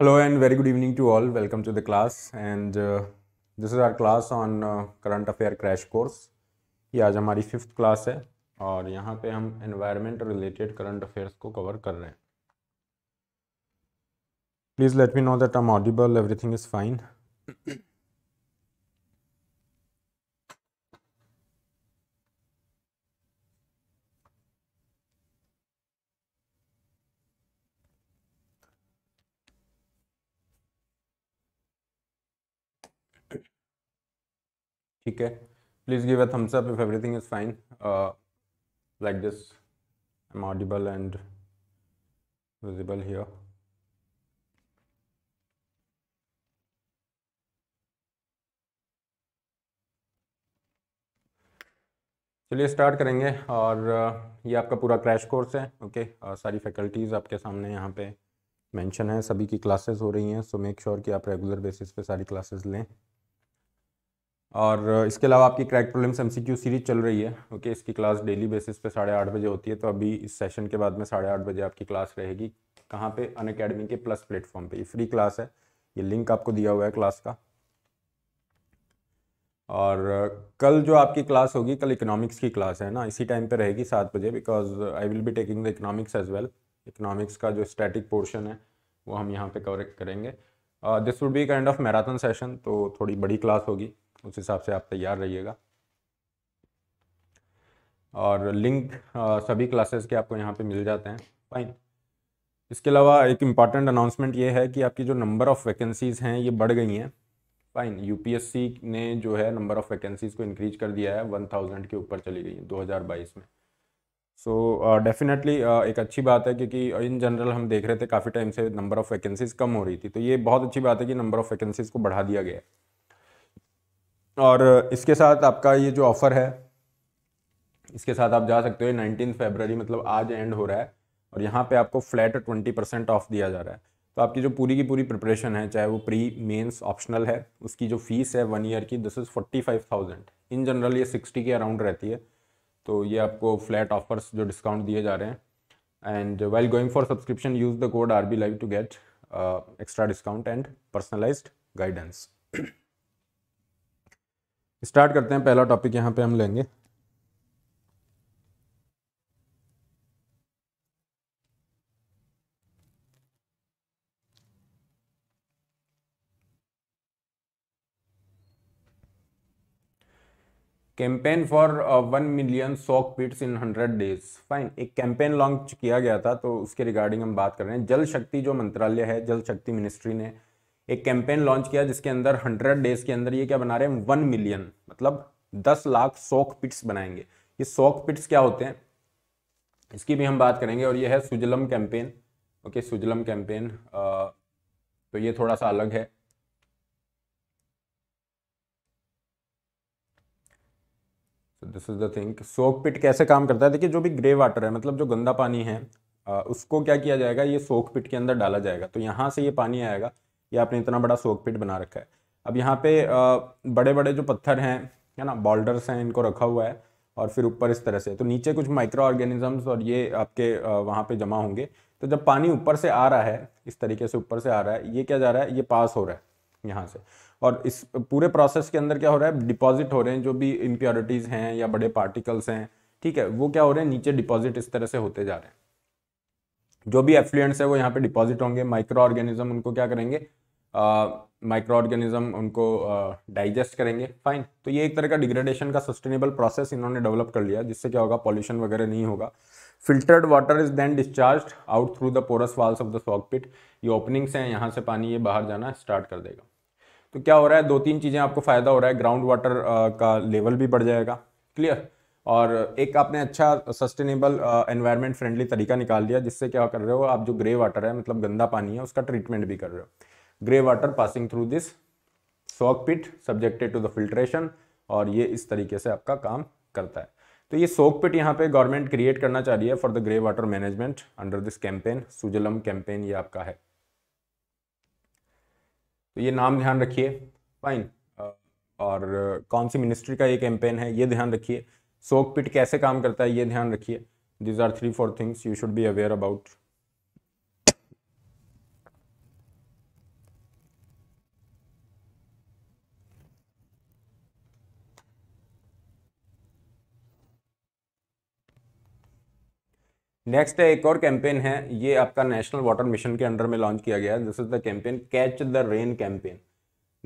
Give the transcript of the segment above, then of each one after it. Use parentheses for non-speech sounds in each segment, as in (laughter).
Hello and very good evening to all. Welcome to the class and uh, this is our class on uh, current affair crash course. ये आज हमारी fifth class है और यहाँ पे हम environment related current affairs को cover कर रहे हैं please let me know that I am audible everything is fine ठीक है please give a thumbs up if everything is fine like this this i'm audible and visible चलिए start करेंगे और uh, ये आपका पूरा क्रैश कोर्स है okay और uh, सारी फैकल्टीज़ आपके सामने यहाँ पे मेंशन है सभी की क्लासेस हो रही हैं सो मेक श्योर कि आप रेगुलर बेसिस पे सारी क्लासेस लें और इसके अलावा आपकी क्रैक प्रॉब्लम्स एम सीरीज चल रही है ओके इसकी क्लास डेली बेसिस पे साढ़े आठ बजे होती है तो अभी इस सेशन के बाद में साढ़े आठ बजे आपकी क्लास रहेगी कहाँ पे अन अकेडमी के प्लस प्लेटफॉर्म पे ये फ्री क्लास है ये लिंक आपको दिया हुआ है क्लास का और कल जो आपकी क्लास होगी कल इकोनॉमिक्स की क्लास है ना इसी टाइम पर रहेगी सात बजे because I will be taking the economics as well economics का जो स्टैटिक पोर्शन है वो हम यहाँ पर कवर करेंगे this would be kind of marathon session तो थोड़ी बड़ी क्लास होगी उस हिसाब से आप तैयार रहिएगा और लिंक सभी क्लासेस के आपको यहाँ पे मिल जाते हैं फाइन इसके अलावा एक इम्पॉर्टेंट अनाउंसमेंट ये है कि आपकी जो नंबर ऑफ़ वैकेंसीज़ हैं ये बढ़ गई हैं फाइन यूपीएससी ने जो है नंबर ऑफ़ वैकेंसीज़ को इंक्रीज कर दिया है वन थाउजेंड के ऊपर चली गई है दो हज़ार बाईस में so so, definitely uh, uh, एक अच्छी बात है क्योंकि इन जनरल हम देख रहे थे काफ़ी टाइम से नंबर ऑफ़ वैकेंसीज़ कम हो रही थी तो ये बहुत अच्छी बात है कि नंबर ऑफ़ वैकेंसीज़ को बढ़ा दिया गया है और इसके साथ आपका ये जो ऑफ़र है इसके साथ आप जा सकते हो नाइनटीन फेबररी मतलब आज एंड हो रहा है और यहाँ पे आपको फ्लैट ट्वेंटी परसेंट ऑफ दिया जा रहा है तो आपकी जो पूरी की पूरी प्रिपरेशन है चाहे वो प्री मेंस ऑप्शनल है उसकी जो फीस है वन ईयर की this is forty five thousand in general ये सिक्सटी के अराउंड रहती है तो ये आपको फ्लैट ऑफर्स जो डिस्काउंट दिए जा रहे हैं and well going for subscription use the code R B live to get extra discount and personalised guidance start करते हैं पहला टॉपिक यहाँ पे हम लेंगे campaign for one million soak pits in hundred days fine एक कैंपेन लॉन्च किया गया था तो उसके रिगार्डिंग हम बात कर रहे हैं जल शक्ति जो मंत्रालय है जल शक्ति मिनिस्ट्री ने एक कैंपेन लॉन्च किया जिसके अंदर हंड्रेड डेज के अंदर ये क्या बना रहे हैं वन मिलियन मतलब दस लाख सॉक पिट्स बनाएंगे ये सॉक पिट्स क्या होते हैं इसकी भी हम बात करेंगे और ये है Sujalam campaign okay Sujalam campaign तो ये थोड़ा सा अलग है this is the thing soak pit कैसे काम करता है देखिए जो भी ग्रे वाटर है मतलब जो गंदा पानी है उसको क्या किया जाएगा ये सोक पिट के अंदर डाला जाएगा तो यहाँ से ये पानी आएगा ये आपने इतना बड़ा सोक पिट बना रखा है अब यहाँ पे बड़े बड़े जो पत्थर हैं है ना बॉल्डर्स हैं इनको रखा हुआ है और फिर ऊपर इस तरह से तो नीचे कुछ माइक्रो ऑर्गेनिजम्स और ये आपके वहाँ पे जमा होंगे तो जब पानी ऊपर से आ रहा है इस तरीके से ऊपर से आ रहा है ये क्या जा रहा है ये पास हो रहा है यहाँ से और इस पूरे प्रोसेस के अंदर क्या हो रहा है डिपॉजिट हो रहे हैं जो भी इम्प्योरिटीज़ हैं या बड़े पार्टिकल्स हैं ठीक है वो क्या हो रहे हैं नीचे डिपॉजिट इस तरह से होते जा रहे हैं जो भी एफ्लुएंट्स है वो यहाँ पे डिपॉजिट होंगे माइक्रो ऑर्गेनिज्म उनको क्या करेंगे माइक्रो ऑर्गेनिज्म उनको डाइजेस्ट करेंगे फाइन तो ये एक तरह का डिग्रेडेशन का सस्टेनेबल प्रोसेस इन्होंने डेवलप कर लिया जिससे क्या होगा पॉल्यूशन वगैरह नहीं होगा filtered water is then discharge out through the porous walls of the soak pit ये ओपनिंग्स हैं यहाँ से पानी ये बाहर जाना स्टार्ट कर देगा तो क्या हो रहा है दो तीन चीज़ें आपको फ़ायदा हो रहा है ग्राउंड वाटर का लेवल भी बढ़ जाएगा क्लियर और एक आपने अच्छा सस्टेनेबल एनवायरनमेंट फ्रेंडली तरीका निकाल लिया जिससे क्या कर रहे हो आप जो ग्रे वाटर है मतलब गंदा पानी है उसका ट्रीटमेंट भी कर रहे हो grey water passing through this soak pit subjected to the filtration और ये इस तरीके से आपका काम करता है तो ये सोक पिट यहाँ पे गवर्नमेंट क्रिएट करना चाह रही है for the grey water management under this campaign Sujalam campaign ये आपका है तो ये नाम ध्यान रखिए फाइन uh, और कौन सी मिनिस्ट्री का ये कैंपेन है ये ध्यान रखिए सोक पिट कैसे काम करता है ये ध्यान रखिए these are three four things you should be aware about next है एक और कैंपेन है ये आपका नेशनल वाटर मिशन के अंडर में लॉन्च किया गया है this is the campaign catch the rain campaign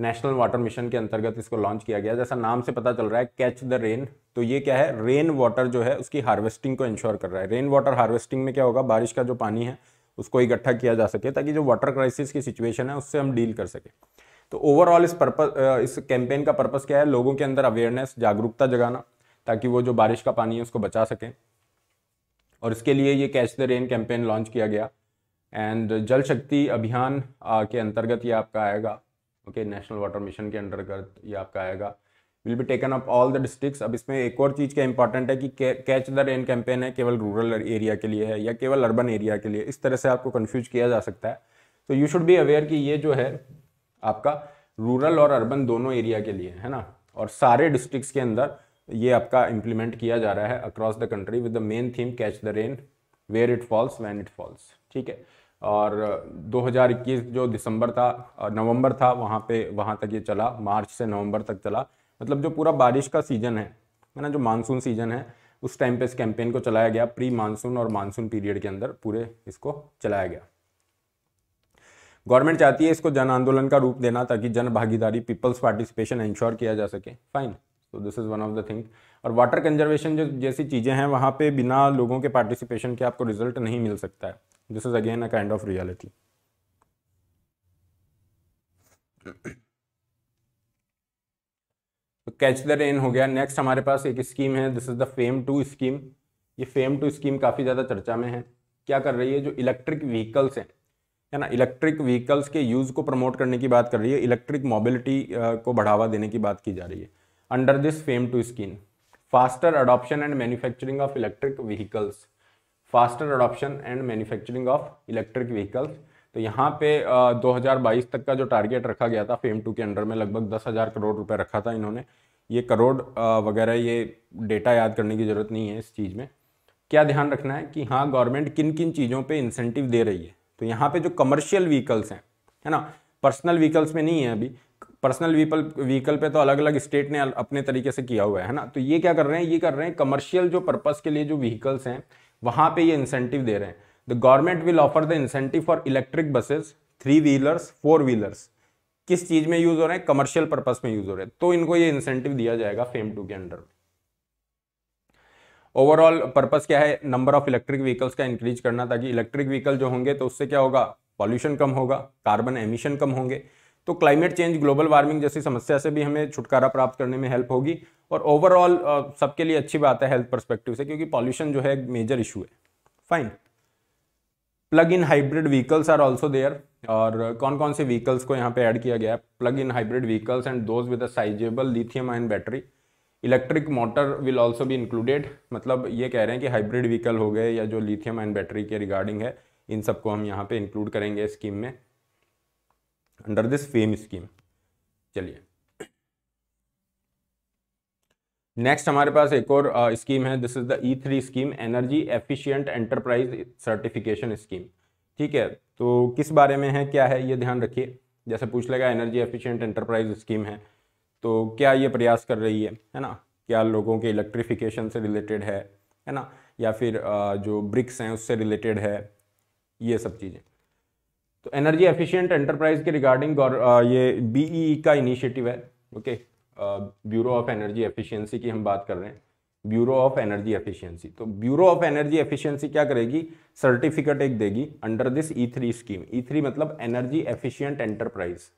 national water mission के अंतर्गत इसको लॉन्च किया गया जैसा नाम से पता चल रहा है कैच द रेन तो ये क्या है रेन वाटर जो है उसकी हार्वेस्टिंग को इंश्योर कर रहा है रेन वाटर हार्वेस्टिंग में क्या होगा बारिश का जो पानी है उसको इकट्ठा किया जा सके ताकि जो वाटर क्राइसिस की सिचुएशन है उससे हम डील कर सकें तो ओवरऑल इस पर्पज इस कैंपेन का पर्पज़ क्या है लोगों के अंदर अवेयरनेस जागरूकता जगाना ताकि वो जो बारिश का पानी है उसको बचा सकें और इसके लिए ये catch the rain campaign launch किया गया एंड जल शक्ति अभियान के अंतर्गत ये आपका आएगा ओके नेशनल वाटर मिशन के अंतर्गत ये आपका आएगा will be taken up all the district अब इसमें एक और चीज़ क्या इंपॉर्टेंट है कि कैच द रेन कैंपेन है केवल रूरल एरिया के लिए है या केवल अर्बन एरिया के लिए इस तरह से आपको कन्फ्यूज किया जा सकता है तो यू शुड बी अवेयर कि ये जो है आपका रूरल और अर्बन दोनों एरिया के लिए है ना और सारे डिस्ट्रिक्ट के अंदर ये आपका इम्प्लीमेंट किया जा रहा है across the country with the main theme catch the rain where it falls when it falls ठीक है और 2021 जो दिसंबर था नवंबर था वहाँ पे वहाँ तक ये चला मार्च से नवंबर तक चला मतलब जो पूरा बारिश का सीज़न है है ना जो मानसून सीज़न है उस टाइम पे इस कैंपेन को चलाया गया प्री मानसून और मानसून पीरियड के अंदर पूरे इसको चलाया गया गवर्नमेंट चाहती है इसको जन आंदोलन का रूप देना ताकि जन भागीदारी पीपल्स पार्टिसिपेशन इंश्योर किया जा सके फाइन तो this is one of the thing और वाटर कंजर्वेशन जो जैसी चीज़ें हैं वहाँ पे बिना लोगों के पार्टिसिपेशन के आपको रिजल्ट नहीं मिल सकता है this is again a kind of reality तो कैच द रेन हो गया नेक्स्ट हमारे पास एक स्कीम है this is the FAME two scheme ये फेम टू स्कीम काफ़ी ज़्यादा चर्चा में है क्या कर रही है जो इलेक्ट्रिक व्हीकल्स हैं है ना इलेक्ट्रिक व्हीकल्स के यूज़ को प्रमोट करने की बात कर रही है इलेक्ट्रिक मोबिलिटी को बढ़ावा देने की बात की जा रही है under this FAME two scheme faster adoption and manufacturing of electric vehicles faster adoption and manufacturing of electric vehicles तो यहाँ पे uh, 2022 तक का जो टारगेट रखा गया था फेम टू के अंडर में लगभग दस हज़ार करोड़ रुपए रखा था इन्होंने ये करोड़ वगैरह ये डेटा याद करने की ज़रूरत नहीं है इस चीज़ में क्या ध्यान रखना है कि हाँ गवर्नमेंट किन किन चीज़ों पे इंसेंटिव दे रही है तो यहाँ पे जो कमर्शियल व्हीकल्स हैं है ना पर्सनल व्हीकल्स में नहीं है अभी पर्सनल व्हीकल व्हीकल पे तो अलग अलग स्टेट ने अपने तरीके से किया हुआ है ना तो ये क्या कर रहे हैं ये कर रहे हैं कमर्शियल जो पर्पज़ के लिए जो व्हीकल्स हैं वहां पे ये इंसेंटिव दे रहे हैं the government will offer the incentive for electric buses three wheelers four wheelers किस चीज़ में यूज़ हो रहे हैं कमर्शियल पर्पज़ में यूज़ हो रहे हैं तो इनको ये इंसेंटिव दिया जाएगा फेम टू के अंडर ओवरऑल पर्पज़ क्या है नंबर ऑफ इलेक्ट्रिक व्हीकल्स का इंक्रीज करना ताकि इलेक्ट्रिक व्हीकल जो होंगे तो उससे क्या होगा पॉल्यूशन कम होगा कार्बन एमिशन कम होंगे तो क्लाइमेट चेंज ग्लोबल वार्मिंग जैसी समस्या से भी हमें छुटकारा प्राप्त करने में हेल्प होगी और ओवरऑल सबके लिए अच्छी बात है हेल्थ परस्पेक्टिव से क्योंकि पॉल्यूशन जो है मेजर इशू है fine plug in hybrid vehicles are also there और कौन कौन से व्हीकल्स को यहाँ पे ऐड किया गया है plug in hybrid vehicles and those with a sizeable lithium ion battery electric motor will also भी इंक्लूडेड मतलब ये कह रहे हैं कि हाइब्रिड व्हीकल हो गए या जो लिथियम आयन बैटरी के रिगार्डिंग है इन सबको हम यहाँ पे इंक्लूड करेंगे स्कीम में अंडर दिस फेम स्कीम चलिए नेक्स्ट हमारे पास एक और स्कीम है this is the E three scheme energy efficient enterprise certification scheme ठीक है तो किस बारे में है क्या है ये ध्यान रखिए जैसे पूछ लेगा एनर्जी एफिशिएंट एंटरप्राइज स्कीम है तो क्या ये प्रयास कर रही है है ना क्या लोगों के इलेक्ट्रिफिकेशन से रिलेटेड है है ना या फिर जो ब्रिक्स हैं उससे रिलेटेड है ये सब चीज़ें तो एनर्जी एफिशिएंट एंटरप्राइज के रिगार्डिंग uh, ये बीई e e का इनिशिएटिव है okay bureau of energy efficiency की हम बात कर रहे हैं ब्यूरो ऑफ एनर्जी एफिशिएंसी तो ब्यूरो ऑफ एनर्जी एफिशिएंसी क्या करेगी सर्टिफिकेट एक देगी under this E three scheme E three मतलब एनर्जी एफिशियंट एंटरप्राइज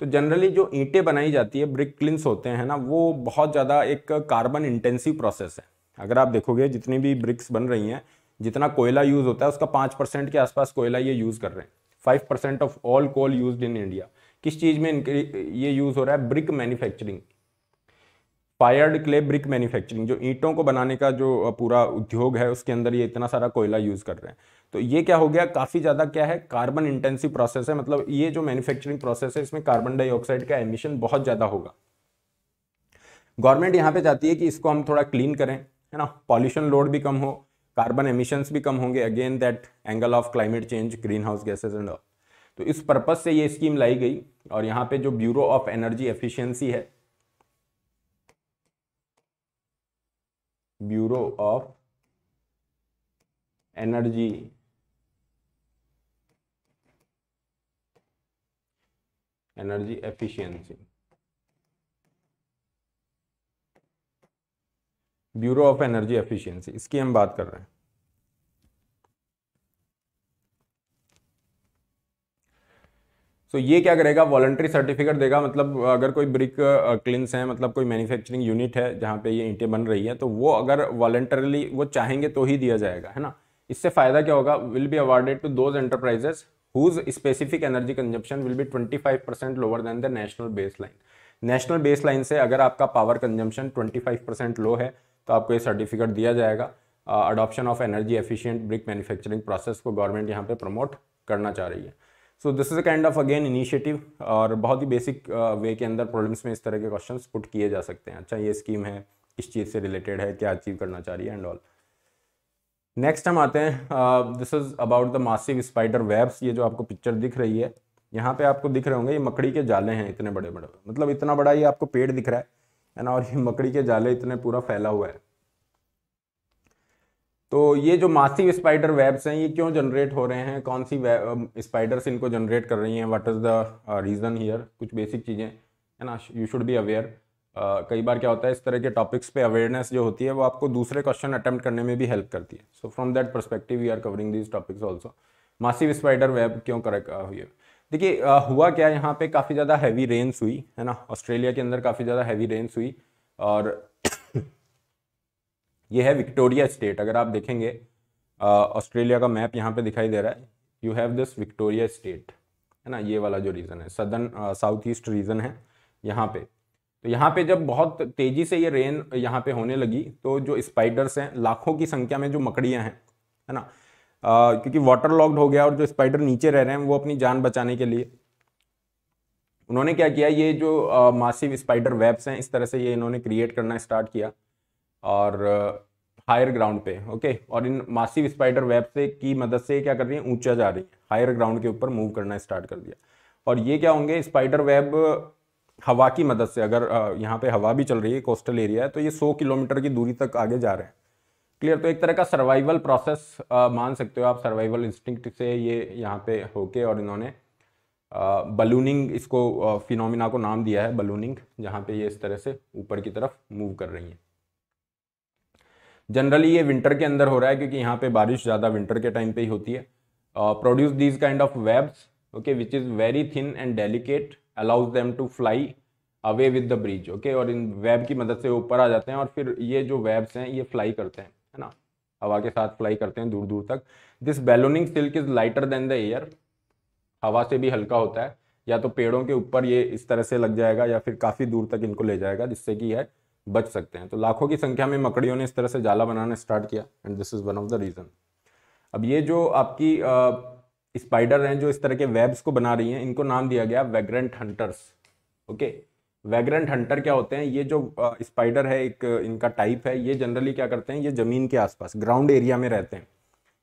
तो जनरली जो ईंटें बनाई जाती है ब्रिक क्लिंस होते हैं ना वो बहुत ज़्यादा एक कार्बन इंटेंसिव प्रोसेस है अगर आप देखोगे जितनी भी ब्रिक्स बन रही हैं जितना कोयला यूज होता है उसका पाँच परसेंट के आसपास कोयला ये यूज कर रहे हैं five percent of all coal use in India किस चीज में ये यूज हो रहा है brick manufacturing fired clay brick manufacturing जो ईंटों को बनाने का जो पूरा उद्योग है उसके अंदर ये इतना सारा कोयला यूज़ कर रहे हैं तो ये क्या हो गया काफ़ी ज़्यादा क्या है कार्बन इंटेंसिव प्रोसेस है मतलब ये जो मैन्युफैक्चरिंग प्रोसेस है इसमें कार्बन डाइऑक्साइड का एमिशन बहुत ज़्यादा होगा गवर्नमेंट यहाँ पे चाहती है कि इसको हम थोड़ा क्लीन करें है ना पॉल्यूशन लोड भी कम हो कार्बन एमिशंस भी कम होंगे again that angle of climate change green house gases and all तो इस पर्पज से ये स्कीम लाई गई और यहाँ पे जो ब्यूरो ऑफ एनर्जी एफिशियंसी है bureau of energy energy efficiency bureau of energy efficiency इसकी हम बात कर रहे हैं तो so, ये क्या करेगा वॉलंट्री सर्टिफिकेट देगा मतलब अगर कोई ब्रिक क्लिनस है मतलब कोई मैन्युफैक्चरिंग यूनिट है जहाँ पे ये ईंटें बन रही है तो वो अगर वॉलंटरली वो चाहेंगे तो ही दिया जाएगा है ना इससे फ़ायदा क्या होगा will be awarded to those enterprises whose specific energy consumption will be twenty percent lower than the national base line national base line से अगर आपका power consumption twenty percent low है तो आपको ये सर्टिफिकेट दिया जाएगा adoption of energy efficient brick manufacturing process को गवर्नमेंट यहाँ पे प्रमोट करना चाह रही है so this is a kind of again initiative और बहुत ही बेसिक वे के अंदर प्रॉब्लम्स में इस तरह के क्वेश्चन पुट किए जा सकते हैं अच्छा ये स्कीम है किस चीज़ से रिलेटेड है क्या अचीव करना चाह रही है एंड ऑल नेक्स्ट हम आते हैं this is about the massive spider webs ये जो आपको पिक्चर दिख रही है यहाँ पे आपको दिख रहे होंगे ये मकड़ी के जाले हैं इतने बड़े बड़े मतलब इतना बड़ा ये आपको पेड़ दिख रहा है है ना और ये मकड़ी के जाले इतने पूरा फैला हुआ है तो ये जो मासिव स्पाइडर वेब्स हैं ये क्यों जनरेट हो रहे हैं कौन सी स्पाइडर्स इनको जनरेट कर रही हैं what is the reason here कुछ बेसिक चीज़ें है ना यू शुड बी अवेयर कई बार क्या होता है इस तरह के टॉपिक्स पे अवेयरनेस जो होती है वो आपको दूसरे क्वेश्चन अटैम्प्ट करने में भी हेल्प करती है so from that perspective we are covering these topics also massive spider web क्यों करेक्ट uh, हुई है देखिए हुआ क्या यहाँ पे काफ़ी ज़्यादा हैवी रेंस हुई है ना ऑस्ट्रेलिया के अंदर काफ़ी ज़्यादा हैवी रेंस हुई और (coughs) ये है विक्टोरिया स्टेट अगर आप देखेंगे ऑस्ट्रेलिया का मैप यहाँ पे दिखाई दे रहा है you have this Victoria state है ना ये वाला जो रीज़न है सदर्न साउथ ईस्ट रीज़न है यहाँ पे तो यहाँ पे जब बहुत तेज़ी से ये रेन यहाँ पे होने लगी तो जो स्पाइडर्स हैं लाखों की संख्या में जो मकड़ियाँ हैं है ना क्योंकि वाटर लॉक्ड हो गया और जो स्पाइडर नीचे रह रहे हैं वो अपनी जान बचाने के लिए उन्होंने क्या किया ये जो मासिव स्पाइडर वेब्स हैं इस तरह से ये इन्होंने क्रिएट करना स्टार्ट किया और हायर ग्राउंड पे ओके और इन मासिव स्पाइडर वेब से की मदद से क्या कर रही हैं ऊंचा जा रही है हायर ग्राउंड के ऊपर मूव करना स्टार्ट कर दिया और ये क्या होंगे स्पाइडर वेब हवा की मदद से अगर यहाँ पे हवा भी चल रही है कोस्टल एरिया है तो ये 100 किलोमीटर की दूरी तक आगे जा रहे हैं क्लियर तो एक तरह का सर्वाइवल प्रोसेस मान सकते हो आप सर्वाइवल इंस्टिंक्ट से ये यहाँ पे होके और इन्होंने बलूनिंग इसको फिनोमिना को नाम दिया है बलूनिंग जहाँ पे ये इस तरह से ऊपर की तरफ मूव कर रही हैं जनरली ये विंटर के अंदर हो रहा है क्योंकि यहाँ पे बारिश ज़्यादा विंटर के टाइम पे ही होती है produce these kind of webs okay which is very thin and delicate allows them to fly away with the bridge okay और इन वेब की मदद से ऊपर आ जाते हैं और फिर ये जो वेब्स हैं ये फ्लाई करते हैं है ना हवा के साथ फ्लाई करते हैं दूर दूर तक this ballooning silk is lighter than the air हवा से भी हल्का होता है या तो पेड़ों के ऊपर ये इस तरह से लग जाएगा या फिर काफ़ी दूर तक इनको ले जाएगा जिससे कि यह बच सकते हैं तो लाखों की संख्या में मकड़ियों ने इस तरह से जाला बनाना स्टार्ट किया and this is one of the reason अब ये जो आपकी स्पाइडर हैं जो इस तरह के वेब्स को बना रही हैं इनको नाम दिया गया vagrant hunters okay okay? Vagrant hunter क्या होते हैं ये जो स्पाइडर है एक इनका टाइप है ये जनरली क्या करते हैं ये ज़मीन के आसपास ग्राउंड एरिया में रहते हैं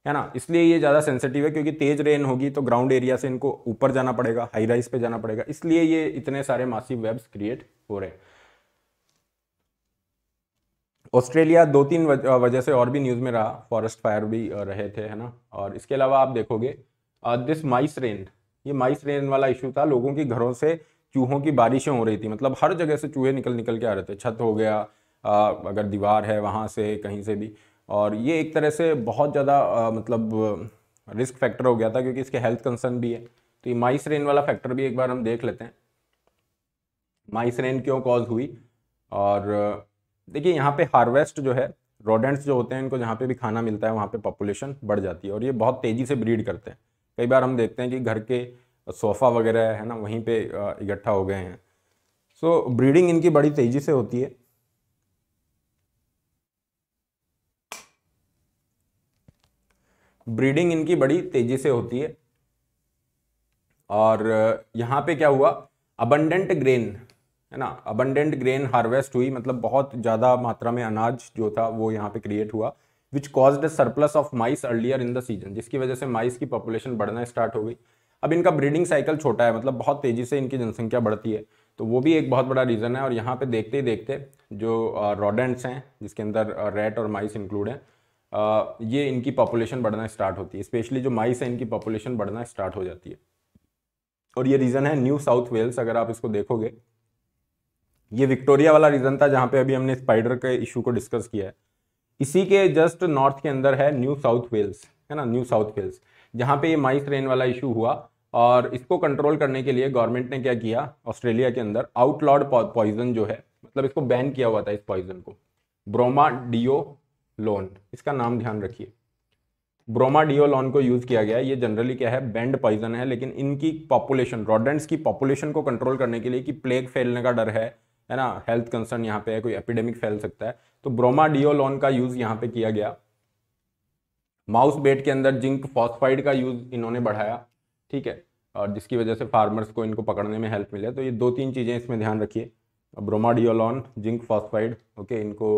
है ना इसलिए ये ज़्यादा सेंसिटिव है क्योंकि तेज रेन होगी तो ग्राउंड एरिया से इनको ऊपर जाना पड़ेगा हाई राइज पे जाना पड़ेगा इसलिए ये इतने सारे मासिव वेब्स क्रिएट हो रहे हैं ऑस्ट्रेलिया दो तीन वजह से और भी न्यूज़ में रहा फॉरेस्ट फायर भी रहे थे है ना और इसके अलावा आप देखोगे दिस माइस रेन ये माइस रेन वाला इशू था लोगों के घरों से चूहों की बारिशें हो रही थी मतलब हर जगह से चूहे निकल निकल के आ रहे थे छत हो गया आ, अगर दीवार है वहाँ से कहीं से भी और ये एक तरह से बहुत ज़्यादा मतलब रिस्क फैक्टर हो गया था क्योंकि इसके हेल्थ कंसर्न भी है तो ये माइस रेन वाला फैक्टर भी एक बार हम देख लेते हैं माइस रेन क्यों कॉज हुई और देखिए यहाँ पे हार्वेस्ट जो है रोडेंट्स जो होते हैं इनको जहाँ पे भी खाना मिलता है वहाँ पे पॉपुलेशन बढ़ जाती है और ये बहुत तेज़ी से ब्रीड करते हैं कई बार हम देखते हैं कि घर के सोफ़ा वगैरह है ना वहीं पे इकट्ठा हो गए हैं सो so, ब्रीडिंग इनकी बड़ी तेज़ी से होती है ब्रीडिंग इनकी बड़ी तेज़ी से होती है और यहाँ पे क्या हुआ अबंडेंट ग्रेन है ना अबंडेंट ग्रेन हार्वेस्ट हुई मतलब बहुत ज़्यादा मात्रा में अनाज जो था वो यहाँ पे क्रिएट हुआ which caused surplus of mice earlier in the season जिसकी वजह से माइस की पॉपुलेशन बढ़ना स्टार्ट हो गई अब इनका ब्रीडिंग साइकिल छोटा है मतलब बहुत तेज़ी से इनकी जनसंख्या बढ़ती है तो वो भी एक बहुत बड़ा रीज़न है और यहाँ पे देखते ही देखते जो रॉडेंट्स हैं जिसके अंदर रेट और माइस इंक्लूड हैं ये इनकी पॉपुलेशन बढ़ना स्टार्ट होती है स्पेशली जो माइस है इनकी पॉपुलेशन बढ़ना स्टार्ट हो जाती है और ये रीज़न है न्यू साउथ वेल्स अगर आप इसको देखोगे ये विक्टोरिया वाला रीज़न था जहाँ पे अभी हमने स्पाइडर के इशू को डिस्कस किया है इसी के जस्ट नॉर्थ के अंदर है न्यू साउथ वेल्स है ना न्यू साउथ वेल्स जहाँ पे ये माइस रेन वाला इशू हुआ और इसको कंट्रोल करने के लिए गवर्नमेंट ने क्या किया ऑस्ट्रेलिया के अंदर आउटलॉड पॉइजन जो है मतलब इसको बैन किया हुआ था इस पॉइजन को ब्रोमा डिओ लोन इसका नाम ध्यान रखिए ब्रोमा लोन को यूज़ किया गया ये जनरली क्या है बैंड पॉइजन है लेकिन इनकी पॉपुलेशन रॉडेंट्स की पॉपुलेशन को कंट्रोल करने के लिए कि प्लेग फैलने का डर है है ना हेल्थ कंसर्न यहाँ पे है कोई एपिडेमिक फैल सकता है तो ब्रोमा लोन का यूज़ यहाँ पे किया गया माउस बेट के अंदर जिंक फॉस्फाइड का यूज़ इन्होंने बढ़ाया ठीक है और जिसकी वजह से फार्मर्स को इनको पकड़ने में हेल्प मिले तो ये दो तीन चीज़ें इसमें ध्यान रखिए ब्रोमाडियोलॉन जिंक फॉस्फाइड ओके इनको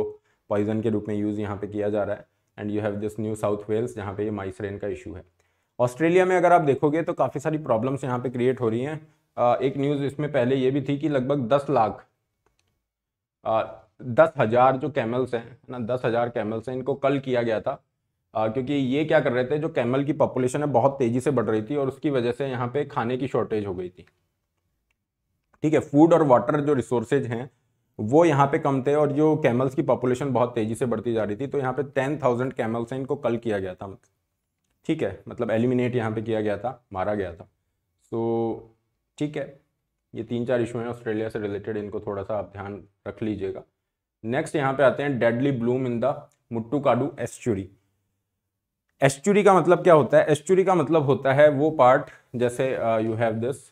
पॉइजन के रूप में यूज़ यहाँ पे किया जा रहा है and you have this New South Wales जहाँ पे ये माइसरेन का इशू है ऑस्ट्रेलिया में अगर आप देखोगे तो काफ़ी सारी प्रॉब्लम्स यहाँ पे क्रिएट हो रही हैं एक न्यूज़ इसमें पहले ये भी थी कि लगभग दस लाख दस हज़ार जो कैमल्स हैं ना दस हज़ार कैमल्स हैं इनको कल किया गया था आ, क्योंकि ये क्या कर रहे थे जो कैमल की पॉपुलेशन है बहुत तेजी से बढ़ रही थी और उसकी वजह से यहाँ पे खाने की शॉर्टेज हो गई थी ठीक है फूड और वाटर जो रिसोर्सेज हैं वो यहाँ पे कम थे और जो कैमल्स की पॉपुलेशन बहुत तेजी से बढ़ती जा रही थी तो यहाँ पे टेन थाउजेंड कैमल्स हैं इनको कल किया गया था ठीक है मतलब एलिमिनेट यहाँ पे किया गया था मारा गया था so, तो ठीक है ये तीन चार इशू हैं ऑस्ट्रेलिया से रिलेटेड इनको थोड़ा सा आप ध्यान रख लीजिएगा नेक्स्ट यहाँ पे आते हैं deadly bloom in the Muttukadu estuary estuary का मतलब क्या होता है एस्चुरी का मतलब होता है वो पार्ट जैसे यू हैव दिस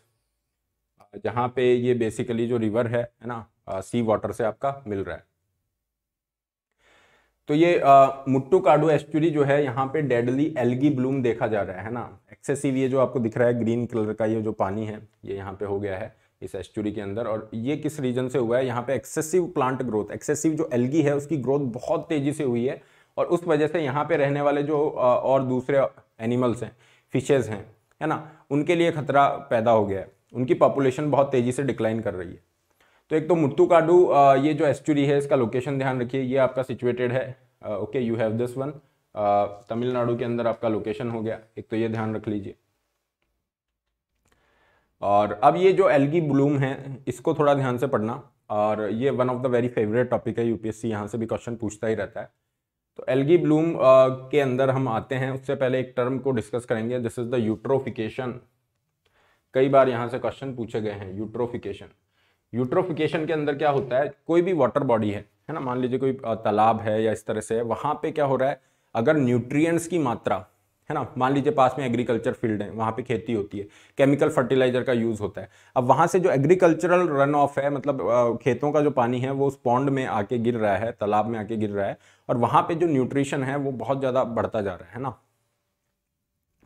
जहाँ पे ये बेसिकली जो रिवर है है ना सी uh, वाटर से आपका मिल रहा है तो ये मुट्टू काडो एस्चुरी जो है यहाँ पे डेडली एल्गी ब्लूम देखा जा रहा है है ना एक्सेसिव ये जो आपको दिख रहा है ग्रीन कलर का ये जो पानी है ये यहाँ पे हो गया है इस एस्चुरी के अंदर और ये किस रीजन से हुआ है यहाँ पे एक्सेसिव प्लांट ग्रोथ एक्सेसिव जो एल्गी है उसकी ग्रोथ बहुत तेजी से हुई है और उस वजह से यहाँ पे रहने वाले जो और दूसरे एनिमल्स हैं फिशेज हैं है ना उनके लिए खतरा पैदा हो गया है उनकी पॉपुलेशन बहुत तेज़ी से डिक्लाइन कर रही है तो एक तो मुत्तुकाडू ये जो एस्चुरी है इसका लोकेशन ध्यान रखिए ये आपका सिचुएटेड है okay you have this one Tamil Nadu के अंदर आपका लोकेशन हो गया एक तो ये ध्यान रख लीजिए और अब ये जो एल्गी ब्लूम है इसको थोड़ा ध्यान से पढ़ना और ये one of the very favourite topic है यूपीएससी यहाँ से भी क्वेश्चन पूछता ही रहता है तो एल्गी ब्लूम uh, के अंदर हम आते हैं उससे पहले एक टर्म को डिस्कस करेंगे दिस इज द यूट्रोफिकेशन कई बार यहाँ से क्वेश्चन पूछे गए हैं यूट्रोफिकेशन यूट्रोफिकेशन के अंदर क्या होता है कोई भी वाटर बॉडी है है ना मान लीजिए कोई uh, तालाब है या इस तरह से है वहाँ पे क्या हो रहा है अगर न्यूट्रिएंट्स की मात्रा है ना मान लीजिए पास में एग्रीकल्चर फील्ड है वहाँ पे खेती होती है केमिकल फर्टिलाइजर का यूज़ होता है अब वहाँ से जो एग्रीकल्चरल रन ऑफ है मतलब खेतों का जो पानी है वो उस पॉन्ड में आके गिर रहा है तालाब में आके गिर रहा है और वहाँ पे जो न्यूट्रिशन है वो बहुत ज़्यादा बढ़ता जा रहा है ना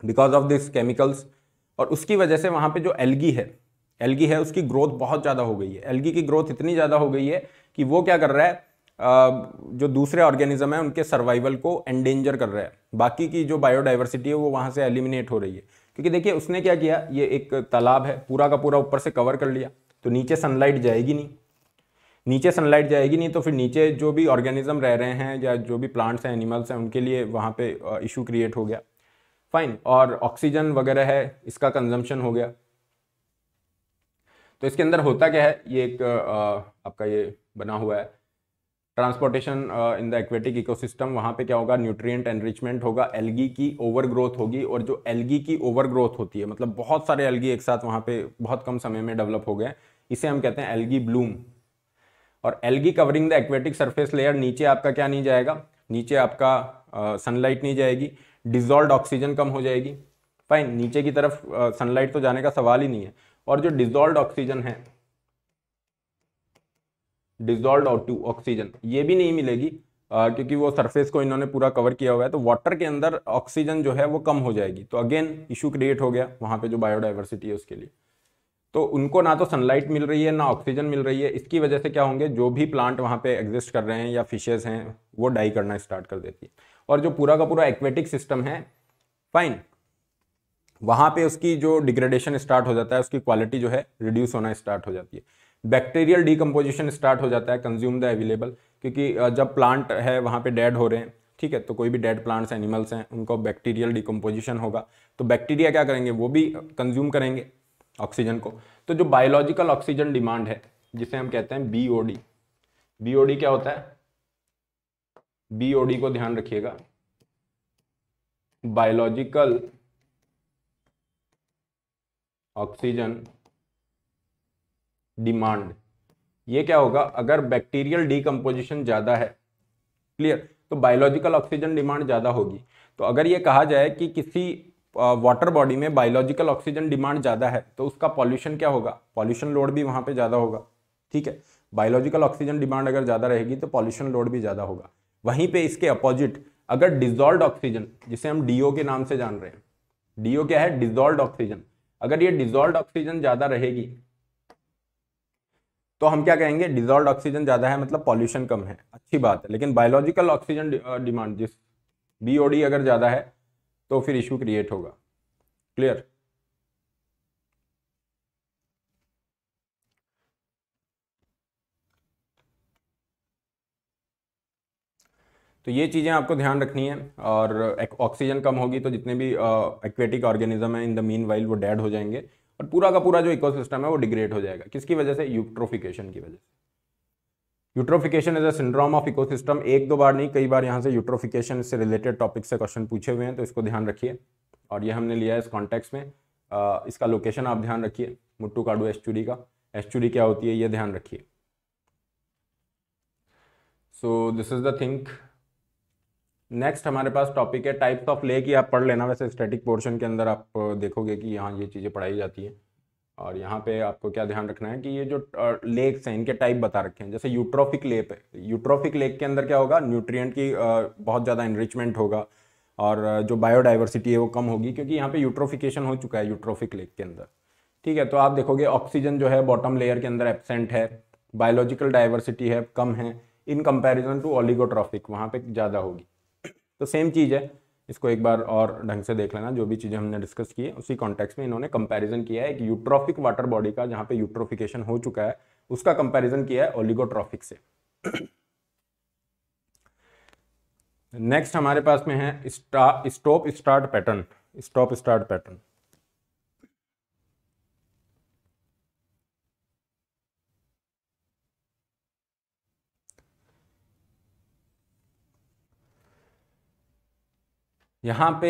बिकॉज ऑफ दिस केमिकल्स और उसकी वजह से वहाँ पर जो एलगी है एलगी है उसकी ग्रोथ बहुत ज़्यादा हो गई है एलगी की ग्रोथ इतनी ज़्यादा हो गई है कि वो क्या कर रहा है जो दूसरे ऑर्गेनिज्म हैं उनके सर्वाइवल को एंडेंजर कर रहा है बाकी की जो बायोडाइवर्सिटी है वो वहाँ से एलिमिनेट हो रही है क्योंकि देखिए उसने क्या किया ये एक तालाब है पूरा का पूरा ऊपर से कवर कर लिया तो नीचे सनलाइट जाएगी नहीं नीचे सनलाइट जाएगी नहीं तो फिर नीचे जो भी ऑर्गेनिज्म रह रहे हैं या जो भी प्लांट्स हैं एनिमल्स हैं उनके लिए वहाँ पे इशू क्रिएट हो गया फाइन और ऑक्सीजन वगैरह है इसका कंजम्पशन हो गया तो इसके अंदर होता क्या है ये एक आपका ये बना हुआ है transportation in the aquatic ecosystem वहाँ पे क्या होगा न्यूट्रिएंट एनरिचमेंट होगा एलगी की ओवर ग्रोथ होगी और जो एलगी की ओवर ग्रोथ होती है मतलब बहुत सारे एलगी एक साथ वहाँ पे बहुत कम समय में डेवलप हो गए इसे हम कहते हैं एलगी ब्लूम और algae covering the aquatic surface layer नीचे आपका क्या नहीं जाएगा नीचे आपका सनलाइट uh, नहीं जाएगी डिजॉल्व ऑक्सीजन कम हो जाएगी फाइन नीचे की तरफ सनलाइट uh, तो जाने का सवाल ही नहीं है और जो डिजॉल्व ऑक्सीजन है डिजोल्ड और टू ऑक्सीजन ये भी नहीं मिलेगी आ, क्योंकि वो सरफेस को इन्होंने पूरा कवर किया हुआ है तो वाटर के अंदर ऑक्सीजन जो है वो कम हो जाएगी तो अगेन इशू क्रिएट हो गया वहाँ पे जो बायोडाइवर्सिटी है उसके लिए तो उनको ना तो सनलाइट मिल रही है ना ऑक्सीजन मिल रही है इसकी वजह से क्या होंगे जो भी प्लांट वहाँ पे एग्जिस्ट कर रहे हैं या फिशेज हैं वो डाई करना स्टार्ट कर देती है और जो पूरा का पूरा एक्वेटिक सिस्टम है फाइन वहाँ पे उसकी जो डिग्रेडेशन स्टार्ट हो जाता है उसकी क्वालिटी जो है रिड्यूस होना स्टार्ट हो जाती है बैक्टीरियल डिकम्पोजिशन स्टार्ट हो जाता है कंज्यूम द अवेलेबल क्योंकि जब प्लांट है वहाँ पे डेड हो रहे हैं ठीक है तो कोई भी डेड प्लांट्स एनिमल्स हैं उनको बैक्टीरियल डिकम्पोजिशन होगा तो बैक्टीरिया क्या करेंगे वो भी कंज्यूम करेंगे ऑक्सीजन को तो जो बायोलॉजिकल ऑक्सीजन डिमांड है जिसे हम कहते हैं बी बीओडी क्या होता है बीओडी को ध्यान रखिएगा बायोलॉजिकल ऑक्सीजन डिमांड ये क्या होगा अगर बैक्टीरियल डीकम्पोजिशन ज़्यादा है क्लियर तो बायोलॉजिकल ऑक्सीजन डिमांड ज़्यादा होगी तो अगर ये कहा जाए कि किसी वाटर बॉडी में बायोलॉजिकल ऑक्सीजन डिमांड ज़्यादा है तो उसका पॉल्यूशन क्या होगा पॉल्यूशन लोड भी वहाँ पे ज़्यादा होगा ठीक है बायोलॉजिकल ऑक्सीजन डिमांड अगर ज़्यादा रहेगी तो पॉल्यूशन लोड भी ज़्यादा होगा वहीं पे इसके अपोजिट अगर डिजॉल्व ऑक्सीजन जिसे हम डीओ के नाम से जान रहे हैं डीओ क्या है डिजॉल्व ऑक्सीजन अगर ये डिजॉल्व ऑक्सीजन ज़्यादा रहेगी तो हम क्या कहेंगे डिजॉल्व ऑक्सीजन ज़्यादा है मतलब पॉल्यूशन कम है अच्छी बात है लेकिन बायोलॉजिकल ऑक्सीजन डिमांड जिस बी अगर ज़्यादा है तो फिर इश्यू क्रिएट होगा क्लियर तो ये चीज़ें आपको ध्यान रखनी है और ऑक्सीजन कम होगी तो जितने भी एक्वेटिक ऑर्गेनिज्म हैं इन द मीन वाइल्ड वो डेड हो जाएंगे और पूरा का पूरा जो इकोसिस्टम है वो डिग्रेड हो जाएगा किसकी वजह से यूट्रोफिकेशन की वजह से eutrophication is a syndrome of ecosystem एक दो बार नहीं कई बार यहाँ से यूट्रोफिकेशन से रिलेटेड टॉपिक से क्वेश्चन पूछे हुए हैं तो इसको ध्यान रखिए और ये हमने लिया है इस कॉन्टेक्स में आ, इसका लोकेशन आप ध्यान रखिए मुट्टू काडू एस्चुरी का एस्चुरी क्या होती है ये ध्यान रखिए so this is the thing next हमारे पास टॉपिक है टाइप्स ऑफ लेक ही आप पढ़ लेना वैसे स्टैटिक पोर्शन के अंदर आप देखोगे कि यहाँ ये चीज़ें पढ़ाई जाती हैं और यहाँ पे आपको क्या ध्यान रखना है कि ये जो लेक्स हैं इनके टाइप बता रखे हैं जैसे यूट्रॉफिक लेप है यूट्रॉफिक लेक के अंदर क्या होगा न्यूट्रिएंट की बहुत ज़्यादा इन्रिचमेंट होगा और जो बायोडाइवर्सिटी है वो कम होगी क्योंकि यहाँ पे यूट्रोफिकेशन हो चुका है यूट्रोफिक लेक के अंदर ठीक है तो आप देखोगे ऑक्सीजन जो है बॉटम लेयर के अंदर एबसेंट है बायोलॉजिकल डाइवर्सिटी है कम है इन कंपैरिजन टू ऑलिगोट्रॉफिक वहाँ पे ज़्यादा होगी तो सेम चीज़ है इसको एक बार और ढंग से देख लेना जो भी चीज़ें हमने डिस्कस की है उसी कॉन्टेक्स में इन्होंने कंपैरिजन किया है एक यूट्रॉफिक वाटर बॉडी का जहाँ पे यूट्रोफिकेशन हो चुका है उसका कंपैरिजन किया है ओलिगोट्रॉफिक से नेक्स्ट हमारे पास में है stop start pattern stop start pattern यहाँ पे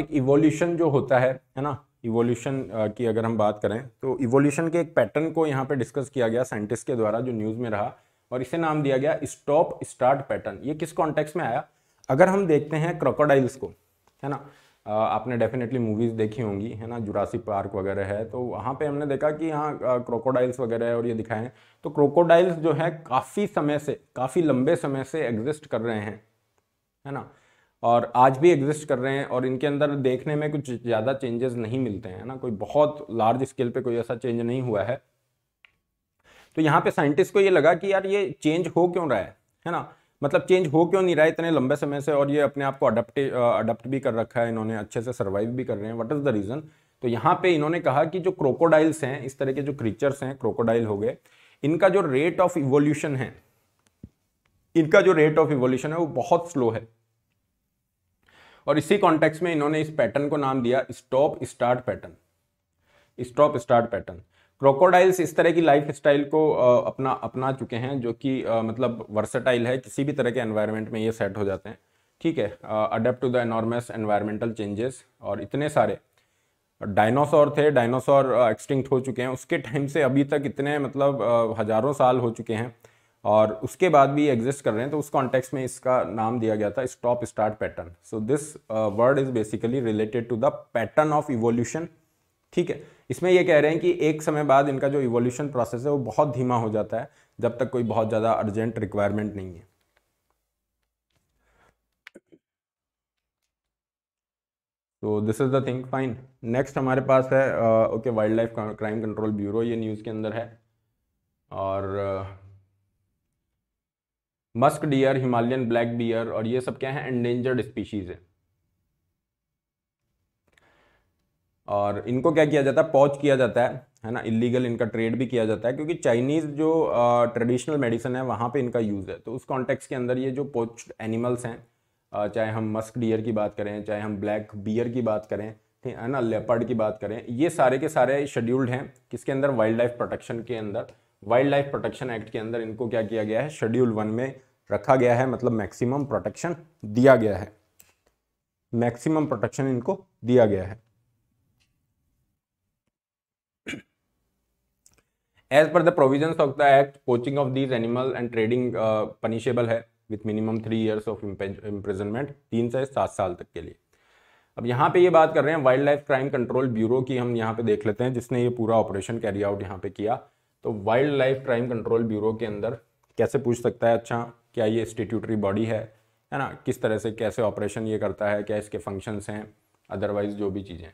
एक इवोल्यूशन जो होता है है ना इवोल्यूशन की अगर हम बात करें तो इवोल्यूशन के एक पैटर्न को यहाँ पे डिस्कस किया गया साइंटिस्ट के द्वारा जो न्यूज़ में रहा और इसे नाम दिया गया स्टॉप स्टार्ट पैटर्न ये किस कॉन्टेक्स में आया अगर हम देखते हैं क्रोकोडाइल्स को है ना आपने डेफिनेटली मूवीज़ देखी होंगी है ना जुरासी पार्क वगैरह है तो वहाँ पे हमने देखा कि यहाँ क्रोकोडाइल्स वगैरह और ये दिखाए हैं तो क्रोकोडाइल्स जो है काफ़ी समय से काफ़ी लंबे समय से एग्जिस्ट कर रहे हैं है ना और आज भी एग्जिस्ट कर रहे हैं और इनके अंदर देखने में कुछ ज़्यादा चेंजेस नहीं मिलते हैं ना कोई बहुत लार्ज स्केल पे कोई ऐसा चेंज नहीं हुआ है तो यहाँ पे साइंटिस्ट को ये लगा कि यार ये चेंज हो क्यों रहा है है ना मतलब चेंज हो क्यों नहीं रहा है इतने लंबे समय से और ये अपने आप को अडप्ट अडप्ट भी कर रखा है इन्होंने अच्छे से सर्वाइव भी कर रहे हैं वट इज़ द रीज़न तो यहाँ पर इन्होंने कहा कि जो क्रोकोडाइल्स हैं इस तरह के जो क्रीचर्स हैं क्रोकोडाइल हो गए इनका जो रेट ऑफ इवोल्यूशन है इनका जो रेट ऑफ इवोल्यूशन है वो बहुत स्लो है और इसी कॉन्टेक्स्ट में इन्होंने इस पैटर्न को नाम दिया stop start pattern stop start pattern crocodiles इस तरह की लाइफ स्टाइल को अपना अपना चुके हैं जो कि मतलब वर्सेटाइल है किसी भी तरह के एनवायरनमेंट में ये सेट हो जाते हैं ठीक है adapt to the enormous environmental changes और इतने सारे डायनासोर थे डायनासोर एक्सटिंक्ट हो चुके हैं उसके टाइम से अभी तक इतने मतलब हज़ारों साल हो चुके हैं और उसके बाद भी एग्जिस्ट कर रहे हैं तो उस कॉन्टेक्स्ट में इसका नाम दिया गया था stop start pattern so this word is basically related to the pattern of evolution ठीक है इसमें यह कह रहे हैं कि एक समय बाद इनका जो इवोल्यूशन प्रोसेस है वो बहुत धीमा हो जाता है जब तक कोई बहुत ज़्यादा अर्जेंट रिक्वायरमेंट नहीं है तो this is the thing fine next हमारे पास है okay wildlife crime control bureau ये न्यूज़ के अंदर है और uh, musk deer Himalayan black bear और ये सब क्या है एंडेंजर्ड स्पीशीज है और इनको क्या किया जाता है पॉच किया जाता है है ना इलीगल इनका ट्रेड भी किया जाता है क्योंकि चाइनीज़ जो ट्रेडिशनल मेडिसिन है वहाँ पे इनका यूज़ है तो उस कॉन्टेक्स्ट के अंदर ये जो पोच एनिमल्स हैं चाहे हम मस्क डियर की बात करें चाहे हम ब्लैक बियर की बात करें है ना लेपर्ड की बात करें ये सारे के सारे शेड्यूल्ड हैं किसके अंदर वाइल्ड लाइफ प्रोटेक्शन के अंदर वाइल्ड लाइफ प्रोटेक्शन एक्ट के अंदर इनको क्या किया गया है शेड्यूल वन में रखा गया है मतलब मैक्सिमम प्रोटेक्शन दिया गया है मैक्सिमम प्रोटेक्शन इनको दिया गया है as per the provision of the act poaching of these animal and trading punishable है with minimum three years of imprisonment तीन से सात साल तक के लिए अब यहाँ पे ये बात कर रहे हैं wildlife crime control bureau की हम यहाँ पे देख लेते हैं जिसने ये पूरा ऑपरेशन कैरी आउट यहाँ पे किया तो wildlife crime control bureau के अंदर कैसे पूछ सकता है अच्छा क्या ये स्टेट्यूटरी बॉडी है है ना किस तरह से कैसे ऑपरेशन ये करता है क्या इसके फंक्शंस हैं अदरवाइज जो भी चीज़ें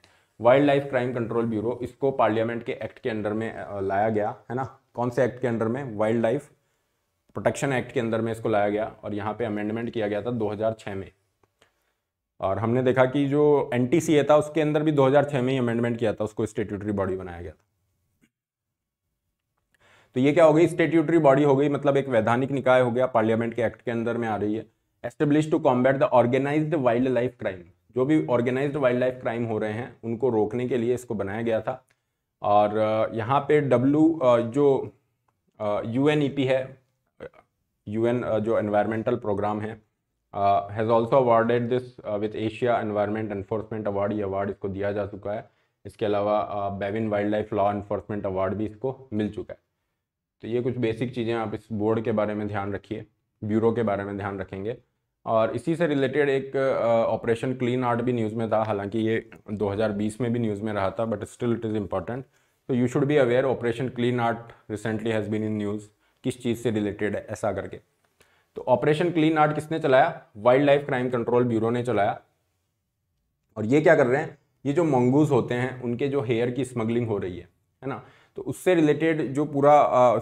wildlife crime control bureau इसको पार्लियामेंट के एक्ट के अंडर में लाया गया है ना कौन से एक्ट के अंडर में वाइल्ड लाइफ प्रोटेक्शन एक्ट के अंदर में इसको लाया गया और यहाँ पे अमेंडमेंट किया गया था 2006 में और हमने देखा कि जो एन था उसके अंदर भी 2006 में ही अमेंडमेंट किया था उसको स्टेट्यूटरी बॉडी बनाया गया था तो ये क्या हो गई स्टेट्यूटरी बॉडी हो गई मतलब एक वैधानिक निकाय हो गया पार्लियामेंट के एक्ट के अंदर में आ रही है establish to combat the organise wildlife crime जो भी ऑर्गेनाइज वाइल्ड लाइफ क्राइम हो रहे हैं उनको रोकने के लिए इसको बनाया गया था और यहाँ पे डब्ल्यू जो यू एन ई पी है यू एन जो एनवायरमेंटल प्रोग्राम है has also awarded this with Asia environment enforcement award ये अवार्ड इसको दिया जा चुका है इसके अलावा Bavin wildlife law enforcement award भी इसको मिल चुका है तो ये कुछ बेसिक चीज़ें आप इस बोर्ड के बारे में ध्यान रखिए ब्यूरो के बारे में ध्यान रखेंगे और इसी से रिलेटेड एक ऑपरेशन क्लीन आर्ट भी न्यूज़ में था हालांकि ये 2020 में भी न्यूज़ में रहा था but still it is important तो you should be aware operation clean art recently has been in news किस चीज़ से रिलेटेड है ऐसा करके तो ऑपरेशन क्लीन आर्ट किसने चलाया wildlife crime control bureau ने चलाया और ये क्या कर रहे हैं ये जो मंगूज होते हैं उनके जो हेयर की स्मगलिंग हो रही है है ना तो उससे रिलेटेड जो पूरा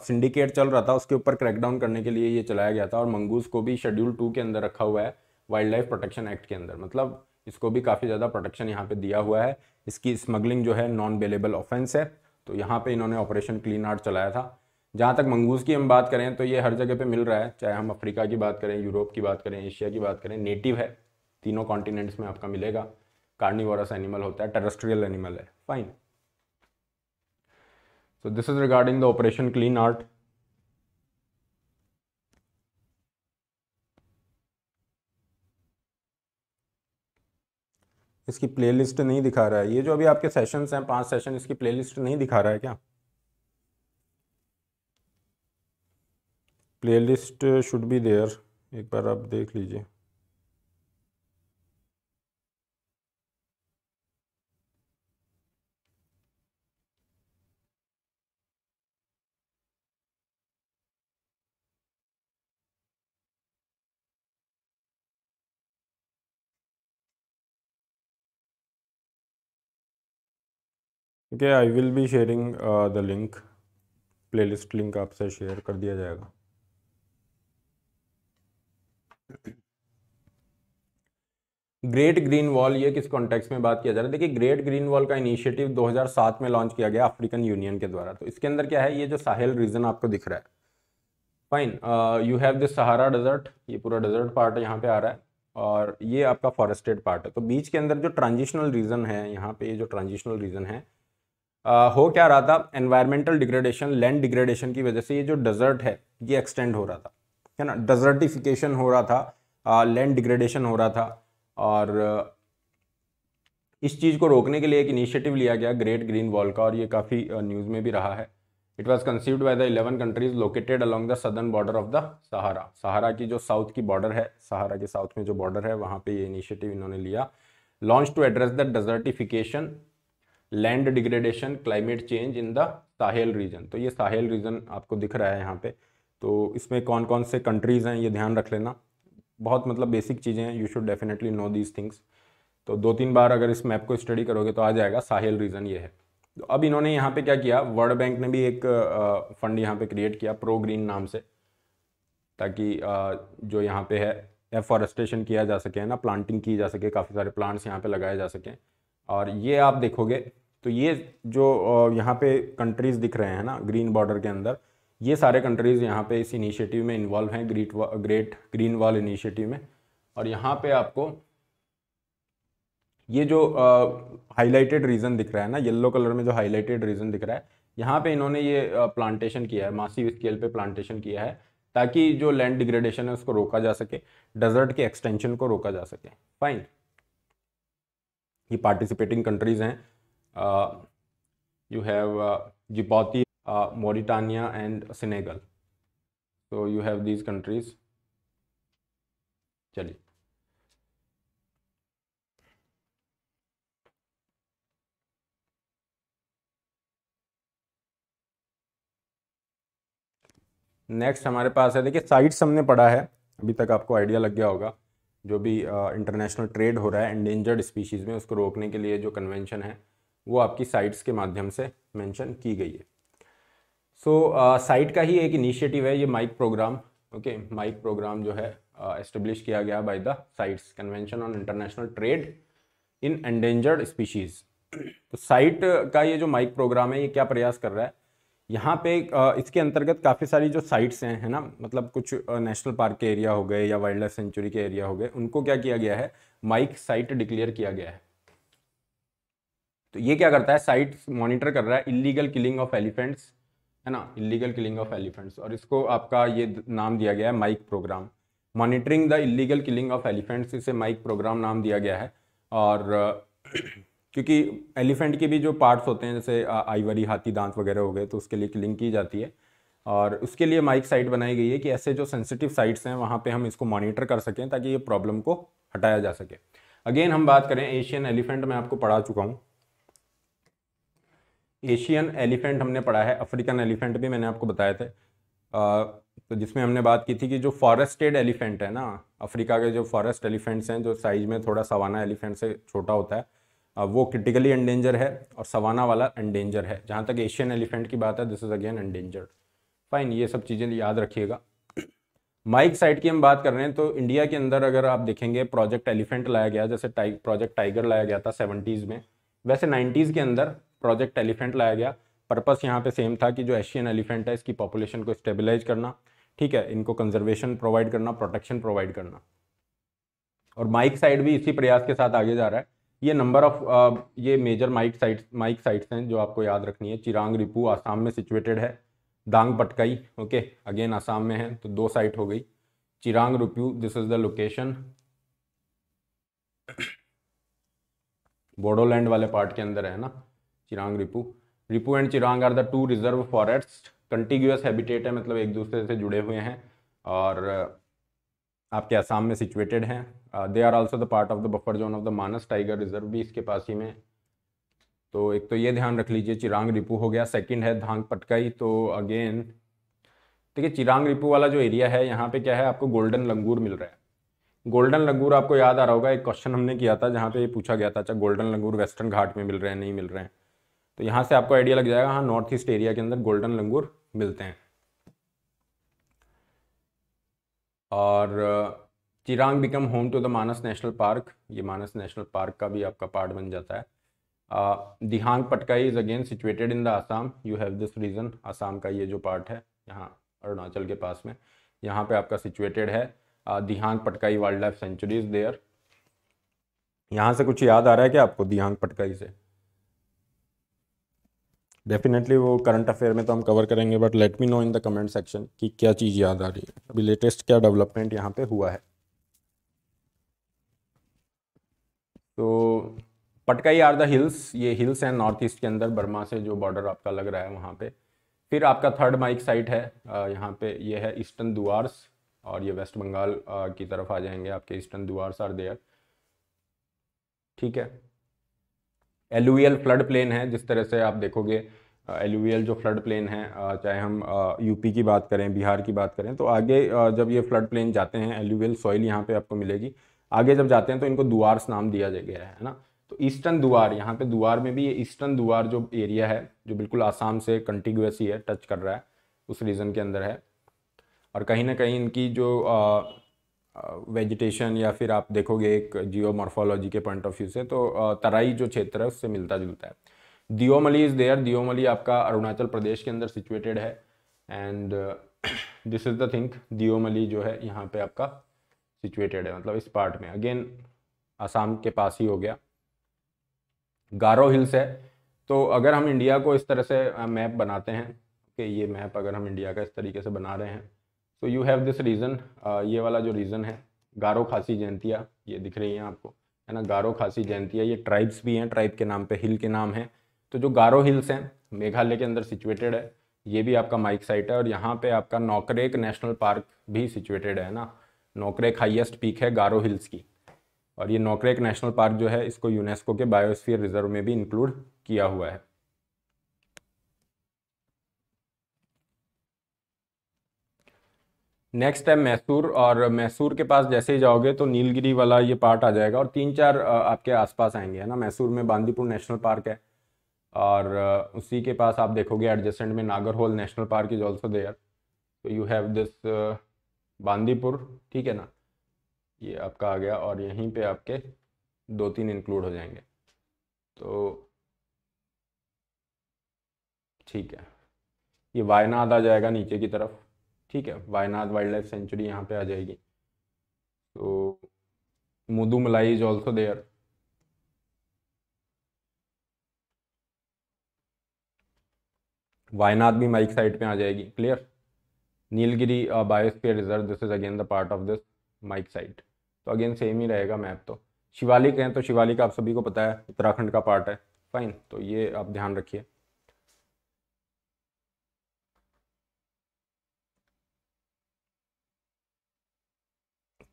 सिंडिकेट चल रहा था उसके ऊपर क्रैकडाउन करने के लिए ये चलाया गया था और मंगूस को भी शेड्यूल टू के अंदर रखा हुआ है वाइल्ड लाइफ प्रोटेक्शन एक्ट के अंदर मतलब इसको भी काफ़ी ज़्यादा प्रोटेक्शन यहाँ पे दिया हुआ है इसकी स्मगलिंग जो है नॉन अवेलेबल ऑफेंस है तो यहाँ पे इन्होंने ऑपरेशन क्लीन आर्ट चलाया था जहाँ तक मंगूस की हम बात करें तो ये हर जगह पे मिल रहा है चाहे हम अफ्रीका की बात करें यूरोप की बात करें एशिया की बात करें नेटिव है तीनों कॉन्टिनेंट्स में आपका मिलेगा कार्निवोरस एनिमल होता है टेरेस्ट्रियल एनिमल है fine So this is regarding the operation clean art. इसकी प्लेलिस्ट नहीं दिखा रहा है ये जो अभी आपके सेशंस हैं पांच सेशन इसकी प्लेलिस्ट नहीं दिखा रहा है क्या प्लेलिस्ट शुड बी देयर एक बार आप देख लीजिए ठीक I will be sharing the link playlist link आपसे शेयर कर दिया जाएगा ग्रेट ग्रीन वॉल ये किस कॉन्टेक्स्ट में बात किया जा रहा है देखिए ग्रेट ग्रीन वॉल का इनिशिएटिव 2007 में लॉन्च किया गया अफ्रीकन यूनियन के द्वारा तो इसके अंदर क्या है ये जो साहेल रीजन आपको दिख रहा है fine you have this Sahara desert ये पूरा डेजर्ट पार्ट यहाँ पे आ रहा है और ये आपका फॉरेस्टेड पार्ट है तो बीच के अंदर जो ट्रांजिशनल रीजन है यहाँ पे ये जो ट्रांजिशनल रीजन है आ, हो क्या रहा था एनवायरमेंटल डिग्रेडेशन लैंड डिग्रेडेशन की वजह से ये जो डेजर्ट है ये एक्सटेंड हो रहा था है ना डेजर्टिफिकेशन हो रहा था लैंड डिग्रेडेशन हो रहा था और इस चीज़ को रोकने के लिए एक इनिशिएटिव लिया गया ग्रेट ग्रीन वॉल का और ये काफ़ी न्यूज़ में भी रहा है it was conceived by the eleven countries located along the southern border of the Sahara Sahara की जो साउथ की बॉर्डर है सहारा के साउथ में जो बॉर्डर है वहाँ पे ये इनिशिएटिव इन्होंने लिया launch to address the desertification land degradation climate change in the Sahel region तो ये साहेल रीजन आपको दिख रहा है यहाँ पे तो इसमें कौन कौन से कंट्रीज़ हैं ये ध्यान रख लेना बहुत मतलब बेसिक चीज़ें हैं you should definitely know these things तो दो तीन बार अगर इस मैप को स्टडी करोगे तो आ जाएगा साहेल रीजन ये है तो अब इन्होंने यहाँ पे क्या किया वर्ल्ड बैंक ने भी एक फंड यहाँ पे क्रिएट किया प्रो ग्रीन नाम से ताकि जो यहाँ पे है एफॉरेस्टेशन किया जा सके ना प्लांटिंग की जा सके काफ़ी सारे प्लांट्स यहाँ पे लगाए जा सकें और ये आप देखोगे तो ये जो यहाँ पे कंट्रीज़ दिख रहे हैं ना ग्रीन बॉर्डर के अंदर ये सारे कंट्रीज़ यहाँ पे इस इनिशिएटिव में इन्वॉल्व हैं great great green wall initiative में और यहाँ पे आपको ये जो हाईलाइटेड रीज़न दिख रहा है ना येलो कलर में जो हाईलाइटेड रीज़न दिख रहा है यहाँ पे इन्होंने ये प्लांटेशन किया है मासिव स्केल पे प्लांटेशन किया है ताकि जो लैंड डिग्रेडेशन है उसको रोका जा सके डेजर्ट के एक्सटेंशन को रोका जा सके फाइन ये पार्टिसिपेटिंग कंट्रीज़ हैं Uh, you have uh, Djibouti, uh, Mauritania and Senegal. So you have these countries. चलिए नेक्स्ट हमारे पास है देखिए साइट्स हमने पढ़ा है अभी तक आपको आइडिया लग गया होगा जो भी इंटरनेशनल ट्रेड हो रहा है एंडेंजर्ड स्पीशीज़ में उसको रोकने के लिए जो कन्वेंशन है वो आपकी साइट्स के माध्यम से मेंशन की गई है सो so, साइट uh, का ही एक इनिशिएटिव है ये MIKE programme okay MIKE programme जो है एस्टेब्लिश uh, किया गया by the CITES convention on international trade in endangered species तो साइट का ये जो माइक प्रोग्राम है ये क्या प्रयास कर रहा है यहाँ पे इसके अंतर्गत काफ़ी सारी जो साइट्स हैं है ना मतलब कुछ नेशनल पार्क के एरिया हो गए या वाइल्ड लाइफ सेंचुरी के एरिया हो गए उनको क्या किया गया है माइक साइट डिक्लेयर किया गया है तो ये क्या करता है साइट मॉनिटर कर रहा है इलीगल किलिंग ऑफ एलिफेंट्स है ना इलीगल किलिंग ऑफ एलिफेंट्स और इसको आपका ये नाम दिया गया है MIKE programme monitoring the illegal killing of elephants इसे माइक प्रोग्राम नाम दिया गया है और (clears throat) क्योंकि एलिफेंट के भी जो पार्ट्स होते हैं जैसे आइवरी हाथी दांत वगैरह हो गए तो उसके लिए किलिंग की जाती है और उसके लिए माइक साइट बनाई गई है कि ऐसे जो सेंसिटिव साइट्स हैं वहाँ पे हम इसको मॉनिटर कर सकें ताकि ये प्रॉब्लम को हटाया जा सके अगेन हम बात करें एशियन एलिफेंट मैं आपको पढ़ा चुका हूँ एशियन एलिफेंट हमने पढ़ा है अफ्रीकन एलिफेंट भी मैंने आपको बताए थे आ, तो जिसमें हमने बात की थी कि जो फॉरेस्टेड एलिफेंट है ना अफ्रीका के जो फॉरेस्ट एलिफेंट्स हैं जो साइज में थोड़ा सवाना एलिफेंट से छोटा होता है वो क्रिटिकली एंडेंजर है और सवाना वाला एंडेंजर है जहाँ तक एशियन एलिफेंट की बात है this is again endangered fine ये सब चीज़ें याद रखिएगा माइक साइड की हम बात कर रहे हैं तो इंडिया के अंदर अगर आप देखेंगे प्रोजेक्ट एलिफेंट लाया गया जैसे टाइग प्रोजेक्ट टाइगर लाया गया था सेवेंटीज़ में वैसे नाइन्टीज़ के अंदर प्रोजेक्ट एलिफेंट लाया गया पर्पस यहाँ पे सेम था कि जो एशियन एलिफेंट है इसकी पॉपुलेशन को स्टेबलाइज करना ठीक है इनको कंजर्वेशन प्रोवाइड करना प्रोटेक्शन प्रोवाइड करना और माइक साइड भी इसी प्रयास के साथ आगे जा रहा है ये नंबर ऑफ ये major MIKE site MIKE sites हैं जो आपको याद रखनी है चिरांग रिपू आसाम में सिचुएटेड है दांग पटकाई ओके अगेन आसाम में है तो दो साइट हो गई Chirang Ripu this is the location Bodoland वाले पार्ट के अंदर है ना Chirang Ripu Ripu and Chirang are the two reserve forest contiguous habitat है मतलब एक दूसरे से जुड़े हुए हैं और आपके आसाम में सिचुएटेड हैं they are also the part of the buffer zone of the Manas tiger reserve भी इसके पास ही में तो एक तो ये ध्यान रख लीजिए चिरांग रिपू हो गया सेकंड है धांग पटकाई तो अगेन देखिए चिरांग रिपू वाला जो एरिया है यहाँ पे क्या है आपको गोल्डन लंगूर मिल रहा है गोल्डन लंगूर आपको याद आ रहा होगा एक क्वेश्चन हमने किया था जहाँ पे पूछा गया था अच्छा गोल्डन लंगूर वेस्टर्न घाट में मिल रहे हैं नहीं मिल रहे हैं तो यहाँ से आपको आइडिया लग जाएगा हाँ नॉर्थ ईस्ट एरिया के अंदर गोल्डन लंगूर मिलते हैं और uh, Chirang become home to the Manas national park ये मानस नेशनल पार्क का भी आपका पार्ट बन जाता है uh, Dihing Patkai is again situated in the Assam you have this region Assam का ये जो पार्ट है यहाँ अरुणाचल के पास में यहाँ पे आपका सिचुएटेड है uh, Dihing Patkai wildlife sanctuary is there यहाँ से कुछ याद आ रहा है क्या आपको दिहांग पटकाई से डेफिनेटली वो करंट अफेयर में तो हम कवर करेंगे but let me know in the comment section कि क्या चीज़ याद आ रही है अभी लेटेस्ट क्या डेवलपमेंट यहाँ पे हुआ है तो पटकाई आर द हिल्स ये हिल्स एंड नॉर्थ ईस्ट के अंदर बर्मा से जो बॉर्डर आपका लग रहा है वहाँ पे फिर आपका थर्ड माइक साइट है यहाँ पे ये है ईस्टर्न दुआर्स और ये वेस्ट बंगाल की तरफ आ जाएंगे आपके ईस्टर्न दुआर्स आर देयर ठीक है एलुएल फ्लड प्लेन है जिस तरह से आप देखोगे एलुवियल जो फ्लड प्लेन है चाहे हम यूपी की बात करें बिहार की बात करें तो आगे जब ये फ्लड प्लेन जाते हैं एलुवियल सॉइल यहाँ पे आपको मिलेगी आगे जब जाते हैं तो इनको दुआर्स नाम दिया गया है ना तो ईस्टर्न दुआर यहाँ पे दुआर में भी ये ईस्टर्न दुआर जो एरिया है जो बिल्कुल आसाम से कंटिग्यूसी है टच कर रहा है उस रीजन के अंदर है और कहीं ना कहीं इनकी जो आ, वेजिटेशन या फिर आप देखोगे एक जियो के पॉइंट ऑफ व्यू से तो तराई जो क्षेत्र है उससे मिलता जुलता है दियोमली इज़ देयर दियोमली आपका अरुणाचल प्रदेश के अंदर सिचुएटेड है and this is the thing Deomali जो है यहाँ पे आपका सिचुएटेड है मतलब इस पार्ट में अगेन आसाम के पास ही हो गया गारो हिल्स है तो अगर हम इंडिया को इस तरह से मैप uh, बनाते हैं कि ये मैप अगर हम इंडिया का इस तरीके से बना रहे हैं तो यू हैव दिस रीज़न ये वाला जो रीज़न है गारो खासी जयंतिया ये दिख रही हैं आपको है ना गारो खासी जयंतिया ये ट्राइब्स भी हैं ट्राइब के नाम पे हिल के नाम हैं तो जो गारो हिल्स हैं मेघालय के अंदर सिचुएटेड है ये भी आपका माइक साइट है और यहाँ पे आपका नौकरेक नेशनल पार्क भी सिचुएटेड है ना नौकरेक हाईएस्ट पीक है गारो हिल्स की और ये नौकरेक नेशनल पार्क जो है इसको यूनेस्को के बायोस्फीयर रिजर्व में भी इंक्लूड किया हुआ है नेक्स्ट है मैसूर और मैसूर के पास जैसे ही जाओगे तो नीलगिरी वाला ये पार्ट आ जाएगा और तीन चार आपके आसपास आएंगे है ना मैसूर में बांदीपुर नेशनल पार्क है और उसी के पास आप देखोगे एडजस्टेंट में Nagarhole national park is also there तो यू हैव दिस बांदीपुर ठीक है ना ये आपका आ गया और यहीं पे आपके दो तीन इंक्लूड हो जाएंगे तो ठीक है ये वायनाड आ जाएगा नीचे की तरफ ठीक है वायनाड वाइल्ड लाइफ सेंचुरी यहाँ पे आ जाएगी तो Mudumalai is also there Wayanad भी माइक साइड पे आ जाएगी clear Nilgiri biosphere reserve this is again the part of this MIKE site तो अगेन सेम ही रहेगा मैप तो शिवालिक हैं तो शिवालिक आप सभी को पता है उत्तराखंड का पार्ट है फाइन तो ये आप ध्यान रखिए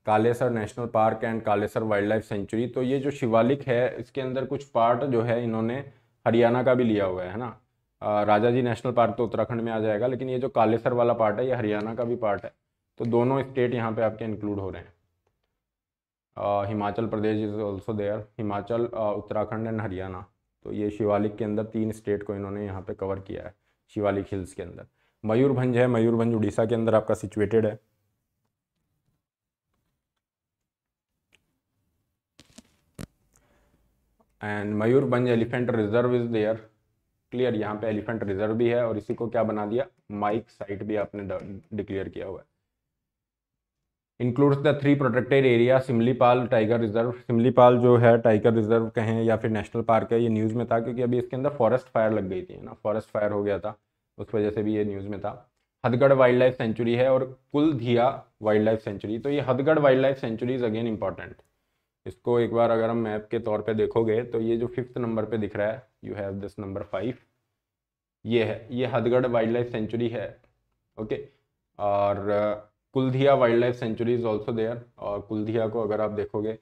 Kalesar national park and Kalesar wildlife sanctuary तो ये जो शिवालिक है इसके अंदर कुछ पार्ट जो है इन्होंने हरियाणा का भी लिया हुआ है ना राजा जी नेशनल पार्क तो उत्तराखंड में आ जाएगा लेकिन ये जो कालेसर वाला पार्ट है ये हरियाणा का भी पार्ट है तो दोनों स्टेट यहाँ पे आपके इंक्लूड हो रहे हैं Himachal Pradesh is also there Himachal Uttarakhand and Haryana तो ये शिवालिक के अंदर तीन स्टेट को इन्होंने यहाँ पे कवर किया है शिवालिक हिल्स के अंदर मयूरभंज है मयूरभंज उड़ीसा के अंदर आपका सिचुएटेड है and Mayurbhanj elephant reserve is there clear यहाँ पे एलिफेंट रिजर्व भी है और इसी को क्या बना दिया माइक साइट भी आपने डिक्लेयर किया हुआ है includes the three protected area Similipal tiger reserve Similipal जो है टाइगर रिजर्व कहें या फिर नेशनल पार्क है ये न्यूज़ में था क्योंकि अभी इसके अंदर फॉरेस्ट फायर लग गई थी ना फॉरेस्ट फायर हो गया था उस वजह से भी ये न्यूज़ में था हदगढ़ वाइल्ड लाइफ सेंचुरी है और कुल धिया वाइल्ड लाइफ सेंचुरी तो ये Hadgarh wildlife sanctuary is again important इसको एक बार अगर हम मैप के तौर पे देखोगे तो ये जो फिफ्थ नंबर पे दिख रहा है you have this number five ये है ये हदगढ़ वाइल्ड लाइफ सेंचुरी है ओके और Kuldiha wildlife sanctuary is also there और कुलधिया को अगर आप देखोगे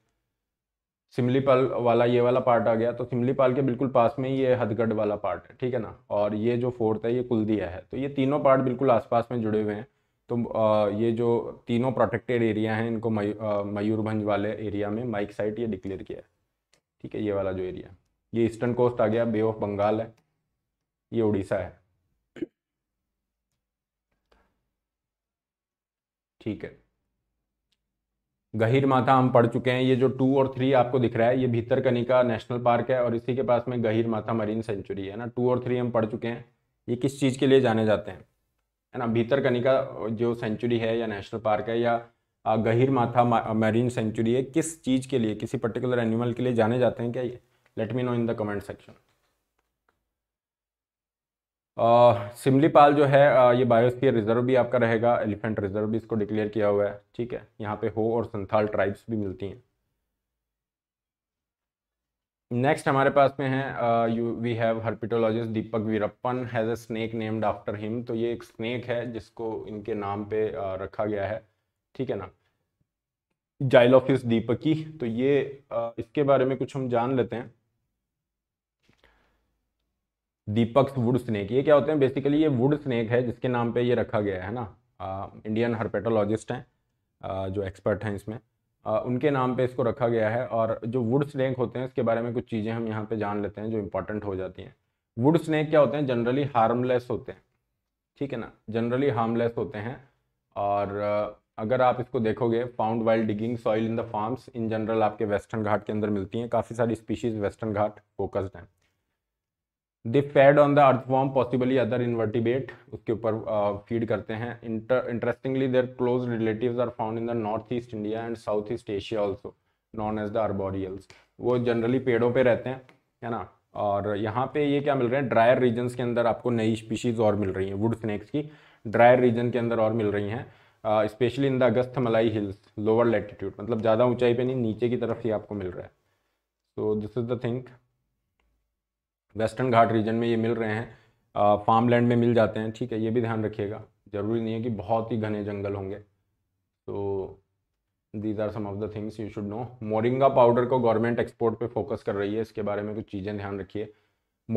सिमलीपाल वाला ये वाला पार्ट आ गया तो सिमलीपाल के बिल्कुल पास में ही ये हदगढ़ वाला पार्ट है ठीक है ना और ये जो फोर्थ है ये कुलदिया है तो ये तीनों पार्ट बिल्कुल आसपास में जुड़े हुए हैं तो ये जो तीनों प्रोटेक्टेड एरिया हैं इनको मयूरभंज वाले एरिया में माइक साइट ये डिक्लेयर किया है ठीक है ये वाला जो एरिया ये ईस्टर्न कोस्ट आ गया बे ऑफ बंगाल है ये उड़ीसा है ठीक है गहिर माथा हम पढ़ चुके हैं ये जो टू और थ्री आपको दिख रहा है ये का नेशनल पार्क है और इसी के पास में गहिर माथा मरीन सेंचुरी है ना टू और थ्री हम पढ़ चुके हैं ये किस चीज़ के लिए जाने जाते हैं है ना कनिका जो सेंचुरी है या नेशनल पार्क है या गहीर माथा मैरीन सेंचुरी है किस चीज़ के लिए किसी पर्टिकुलर एनिमल के लिए जाने जाते हैं क्या ये let me know in the comment section Similipal जो है आ, ये बायोस्फीयर रिजर्व भी आपका रहेगा एलिफेंट रिजर्व भी इसको डिक्लेयर किया हुआ है ठीक है यहाँ पे हो और संथाल ट्राइब्स भी मिलती हैं नेक्स्ट हमारे पास में है you we have herpetologist Deepak Veerappan has a snake named after him तो ये एक स्नैक है जिसको इनके नाम पे uh, रखा गया है ठीक है ना जाइलोफिस दीपकी तो ये uh, इसके बारे में कुछ हम जान लेते हैं दीपक वुड स्नैक ये क्या होते हैं बेसिकली ये वुड स्नैक है जिसके नाम पे ये रखा गया है ना इंडियन uh, हर्पेटोलॉजिस्ट हैं uh, जो एक्सपर्ट हैं इसमें उनके नाम पे इसको रखा गया है और जो वुड स्नैक होते हैं इसके बारे में कुछ चीज़ें हम यहाँ पे जान लेते हैं जो इंपॉर्टेंट हो जाती हैं वुड स्नैक क्या होते हैं जनरली हार्मलेस होते हैं ठीक है ना जनरली हार्मलेस होते हैं और अगर आप इसको देखोगे found while digging soil in the farms in general आपके वेस्टर्न घाट के अंदर मिलती हैं काफ़ी सारी स्पीशीज़ वेस्टर्न घाट फोकस्ड हैं they fed on the earthworm possibly other invertebrate उसके ऊपर फीड करते हैं interestingly their close relative are found in the north east India and south east Asia also known as the arboreals वो generally पेड़ों पे रहते हैं है ना और यहाँ पे ये क्या मिल रहे हैं ड्रायर रीजन्स के अंदर आपको नई स्पीशीज़ और मिल रही हैं वुड स्नैक्स की ड्रायर रीजन के अंदर और मिल रही हैं स्पेशली इन द अगस्त मलाई हिल्स लोअर लेटीट्यूड मतलब ज़्यादा ऊंचाई पे नहीं नीचे की तरफ ही आपको मिल रहा है so this is the thing western Ghat region में ये मिल रहे हैं फार्म लैंड में मिल जाते हैं ठीक है ये भी ध्यान रखिएगा ज़रूरी नहीं है कि बहुत ही घने जंगल होंगे तो these are some of the things you should know moringa powder को गवर्नमेंट एक्सपोर्ट पे फोकस कर रही है इसके बारे में कुछ चीज़ें ध्यान रखिए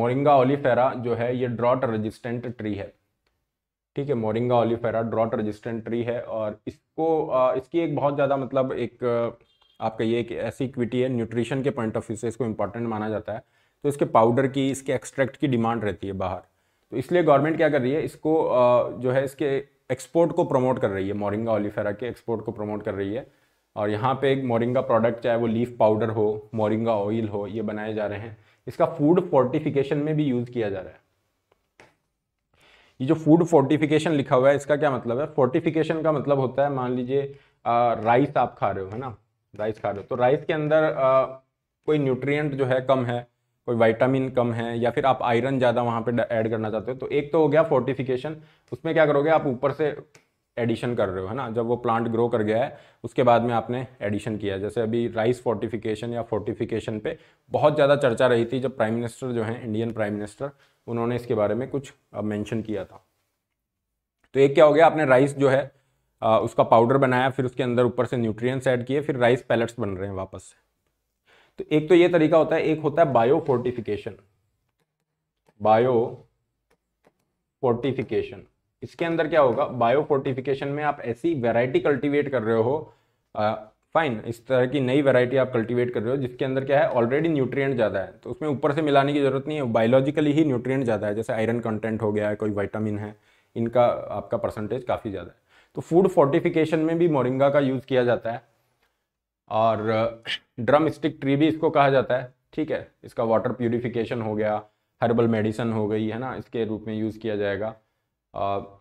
मोरिंगा ओलीफेरा जो है ये ड्रॉट रजिस्टेंट ट्री है ठीक है moringa oleifera drought resistant tree है और इसको इसकी एक बहुत ज़्यादा मतलब एक आपका ये एक ऐसी इक्विटी है न्यूट्रिशन के पॉइंट ऑफ व्यू से इसको इंपॉर्टेंट माना जाता है तो इसके पाउडर की इसके एक्सट्रैक्ट की डिमांड रहती है बाहर तो इसलिए गवर्नमेंट क्या कर रही है इसको जो है इसके एक्सपोर्ट को प्रमोट कर रही है मोरिंगा ओलीफेरा के एक्सपोर्ट को प्रमोट कर रही है और यहाँ पे एक मोरिंगा प्रोडक्ट चाहे वो लीफ पाउडर हो मोरिंगा ऑयल हो ये बनाए जा रहे हैं इसका फूड फोर्टिफिकेशन में भी यूज़ किया जा रहा है ये जो फूड फोर्टिफिकेशन लिखा हुआ है इसका क्या मतलब है फोर्टिफिकेशन का मतलब होता है मान लीजिए राइस आप खा रहे हो है ना राइस खा रहे हो तो राइस के अंदर आ, कोई न्यूट्रियट जो है कम है कोई विटामिन कम है या फिर आप आयरन ज़्यादा वहाँ पे ऐड करना चाहते हो तो एक तो हो गया फोर्टिफिकेशन उसमें क्या करोगे आप ऊपर से एडिशन कर रहे हो है ना जब वो प्लांट ग्रो कर गया है उसके बाद में आपने एडिशन किया है जैसे अभी राइस फोर्टिफिकेशन या फोर्टिफिकेशन पे बहुत ज़्यादा चर्चा रही थी जब प्राइम मिनिस्टर जो हैं इंडियन प्राइम मिनिस्टर उन्होंने इसके बारे में कुछ मैंशन किया था तो एक क्या हो गया आपने राइस जो है उसका पाउडर बनाया फिर उसके अंदर ऊपर से न्यूट्रिएंट्स ऐड किए फिर राइस पैलेट्स बन रहे हैं वापस से तो एक तो ये तरीका होता है एक होता है बायो फोर्टिफिकेशन बायो फोर्टिफिकेशन इसके अंदर क्या होगा बायो फोर्टिफिकेशन में आप ऐसी वैरायटी कल्टीवेट कर रहे हो फाइन इस तरह की नई वैरायटी आप कल्टीवेट कर रहे हो जिसके अंदर क्या है ऑलरेडी न्यूट्रिएंट ज़्यादा है तो उसमें ऊपर से मिलाने की ज़रूरत नहीं है बायोलॉजिकली ही न्यूट्रिएंट ज़्यादा है जैसे आयरन कंटेंट हो गया है कोई वाइटामिन है इनका आपका परसेंटेज काफ़ी ज़्यादा है तो फूड फोर्टिफिकेशन में भी मोरिंगा का यूज़ किया जाता है और ड्रम स्टिक ट्री भी इसको कहा जाता है ठीक है इसका वाटर प्योरीफिकेशन हो गया हर्बल मेडिसन हो गई है ना इसके रूप में यूज़ किया जाएगा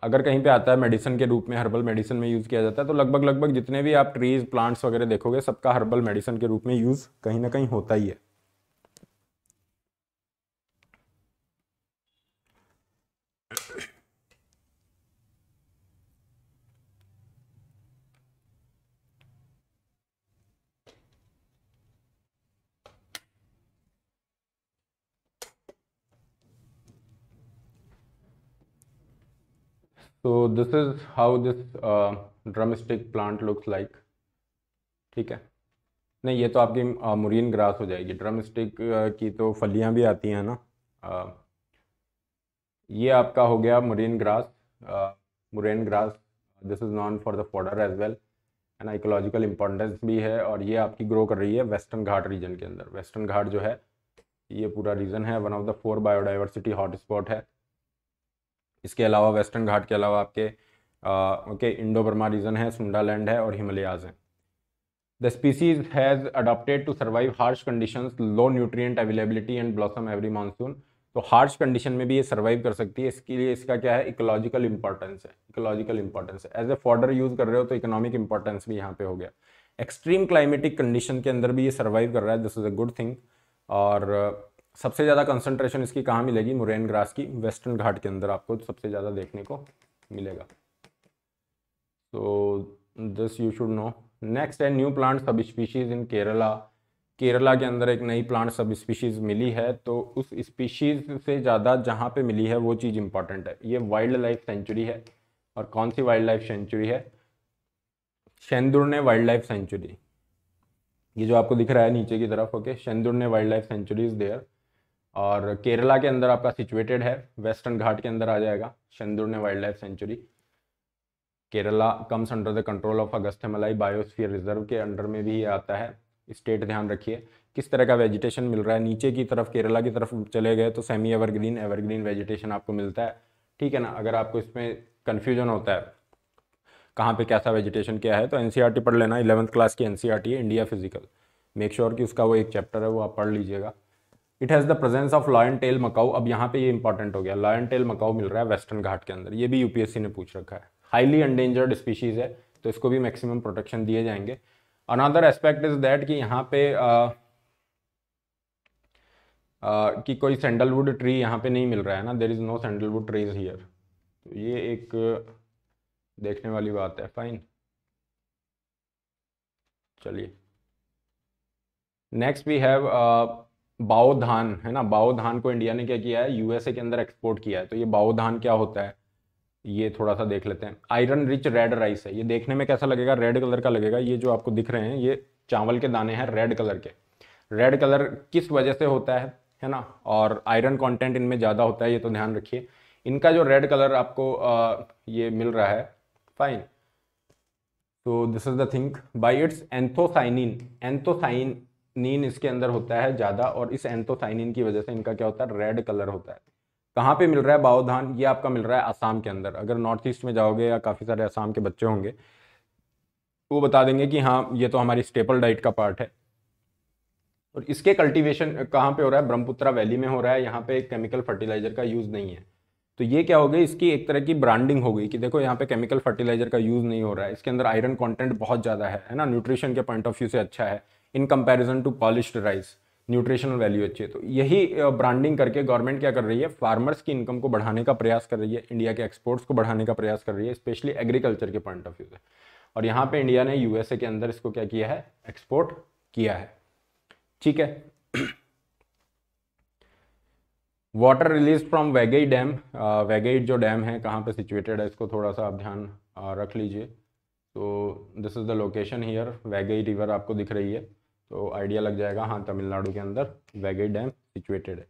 अगर कहीं पे आता है मेडिसन के रूप में हर्बल मेडिसन में यूज़ किया जाता है तो लगभग लगभग जितने भी आप ट्रीज़ प्लांट्स वगैरह देखोगे सबका हर्बल मेडिसन के रूप में यूज़ कहीं ना कहीं होता ही है तो this is how this drumstick plant looks like ठीक है नहीं ये तो आपकी uh, मुरीन ग्रास हो जाएगी ड्रम स्टिक uh, की तो फलियाँ भी आती हैं ना uh, ये आपका हो गया murain grass murain grass this is known for the fodder as well and ecological importance भी है और ये आपकी ग्रो कर रही है वेस्टर्न घाट रीजन के अंदर वेस्टर्न घाट जो है ये पूरा रीजन है one of the four biodiversity hotspot है इसके अलावा वेस्टर्न घाट के अलावा आपके ओके इंडो बर्मा रीजन है सुंडालैंड है और हिमालयाज हैं the species has adopted to survive harsh condition low nutrient availability and blossom every monsoon तो हार्श कंडीशन में भी ये सर्वाइव कर सकती है इसके लिए इसका क्या है इकोलॉजिकल इंपॉर्टेंस है इकोलॉजिकल इंपॉर्टेंस है एज ए फॉर्डर यूज़ कर रहे हो तो इकोनॉमिक इंपॉर्टेंस भी यहाँ पे हो गया एक्सट्रीम क्लाइमेटिक कंडीशन के अंदर भी ये सर्वाइव कर रहा है this is a good thing और सबसे ज़्यादा कंसंट्रेशन इसकी कहाँ मिलेगी मुरैन ग्रास की वेस्टर्न घाट के अंदर आपको सबसे ज़्यादा देखने को मिलेगा so this you should know next है new plant sub species in Kerala Kerala के अंदर एक नई प्लांट सब स्पीशीज़ मिली है तो उस स्पीशीज़ से ज़्यादा जहाँ पे मिली है वो चीज़ इंपॉर्टेंट है ये वाइल्ड लाइफ सेंचुरी है और कौन सी वाइल्ड लाइफ सेंचुरी है ने वाइल्ड लाइफ सेंचुरी ये जो आपको दिख रहा है नीचे की तरफ ओके ने wildlife sanctuary is there और केरला के अंदर आपका सिचुएटेड है वेस्टर्न घाट के अंदर आ जाएगा ने wildlife sanctuary Kerala comes under the control of Agasthyamalai biosphere reserve के अंडर में भी आता है स्टेट ध्यान रखिए किस तरह का वेजिटेशन मिल रहा है नीचे की तरफ केरला की तरफ चले गए तो सेमी एवरग्रीन एवरग्रीन वेजिटेशन आपको मिलता है ठीक है ना अगर आपको इसमें कन्फ्यूजन होता है कहाँ पे कैसा वेजिटेशन क्या है तो एन e पढ़ लेना इलेवंथ क्लास की एन India physical make sure sure कि उसका वो एक चैप्टर है वो आप पढ़ लीजिएगा it has the presence of lion tail macaque अब यहाँ पे ये इंपॉर्टेंट हो गया लॉयन टेल मकाऊ मिल रहा है वेस्टर्न घाट के अंदर ये भी यूपीएससी ने पूछ रखा है हाईली अनडेंजर्ड स्पीशीज़ है तो इसको भी मैक्सिमम प्रोटेक्शन दिए जाएंगे अनदर एस्पेक्ट इज दैट कि यहाँ पे आ, Uh, कि कोई सैंडलवुड ट्री यहाँ पे नहीं मिल रहा है ना there is no sandalwood trees here तो ये एक देखने वाली बात है फाइन चलिए नेक्स्ट वी हैव बाओधान है ना बाओधान को इंडिया ने क्या किया है यूएसए के अंदर एक्सपोर्ट किया है तो ये बाओ धान क्या होता है ये थोड़ा सा देख लेते हैं आयरन रिच रेड राइस है ये देखने में कैसा लगेगा रेड कलर का लगेगा ये जो आपको दिख रहे हैं ये चावल के दाने हैं रेड कलर के रेड कलर किस वजह से होता है है ना और आयरन कंटेंट इनमें ज़्यादा होता है ये तो ध्यान रखिए इनका जो रेड कलर आपको आ, ये मिल रहा है फाइन तो this is the thing by its anthocyanin anthocyanin इसके अंदर होता है ज़्यादा और इस एंथोसाइनिन की वजह से इनका क्या होता है रेड कलर होता है कहाँ पे मिल रहा है बाओधान ये आपका मिल रहा है आसाम के अंदर अगर नॉर्थ ईस्ट में जाओगे या काफ़ी सारे आसाम के बच्चे होंगे वो बता देंगे कि हाँ ये तो हमारी स्टेपल डाइट का पार्ट है और इसके कल्टीवेशन कहाँ पे हो रहा है ब्रह्मपुत्रा वैली में हो रहा है यहाँ पे केमिकल फर्टिलाइजर का यूज़ नहीं है तो ये क्या हो गई इसकी एक तरह की ब्रांडिंग हो गई कि देखो यहाँ पे केमिकल फर्टिलाइजर का यूज़ नहीं हो रहा है इसके अंदर आयरन कंटेंट बहुत ज़्यादा है है ना न्यूट्रिशन के पॉइंट ऑफ व्यू से अच्छा है in comparison to polish rice nutritional value अच्छी है तो यही ब्रांडिंग करके गवर्नमेंट क्या कर रही है फार्मर्स की इनकम को बढ़ाने का प्रयास कर रही है इंडिया के एक्सपोर्ट्स को बढ़ाने का प्रयास कर रही है स्पेशली एग्रीकल्चर के पॉइंट ऑफ व्यू से और यहाँ पे इंडिया ने यूएसए के अंदर इसको क्या किया है एक्सपोर्ट किया है ठीक है water release from Vaigai dam Vaigai जो डैम है कहाँ पे सिचुएटेड है इसको थोड़ा सा आप ध्यान रख लीजिए तो this is the location here Vaigai river आपको दिख रही है तो आइडिया लग जाएगा हाँ तमिलनाडु के अंदर वेगे डैम सिचुएटेड है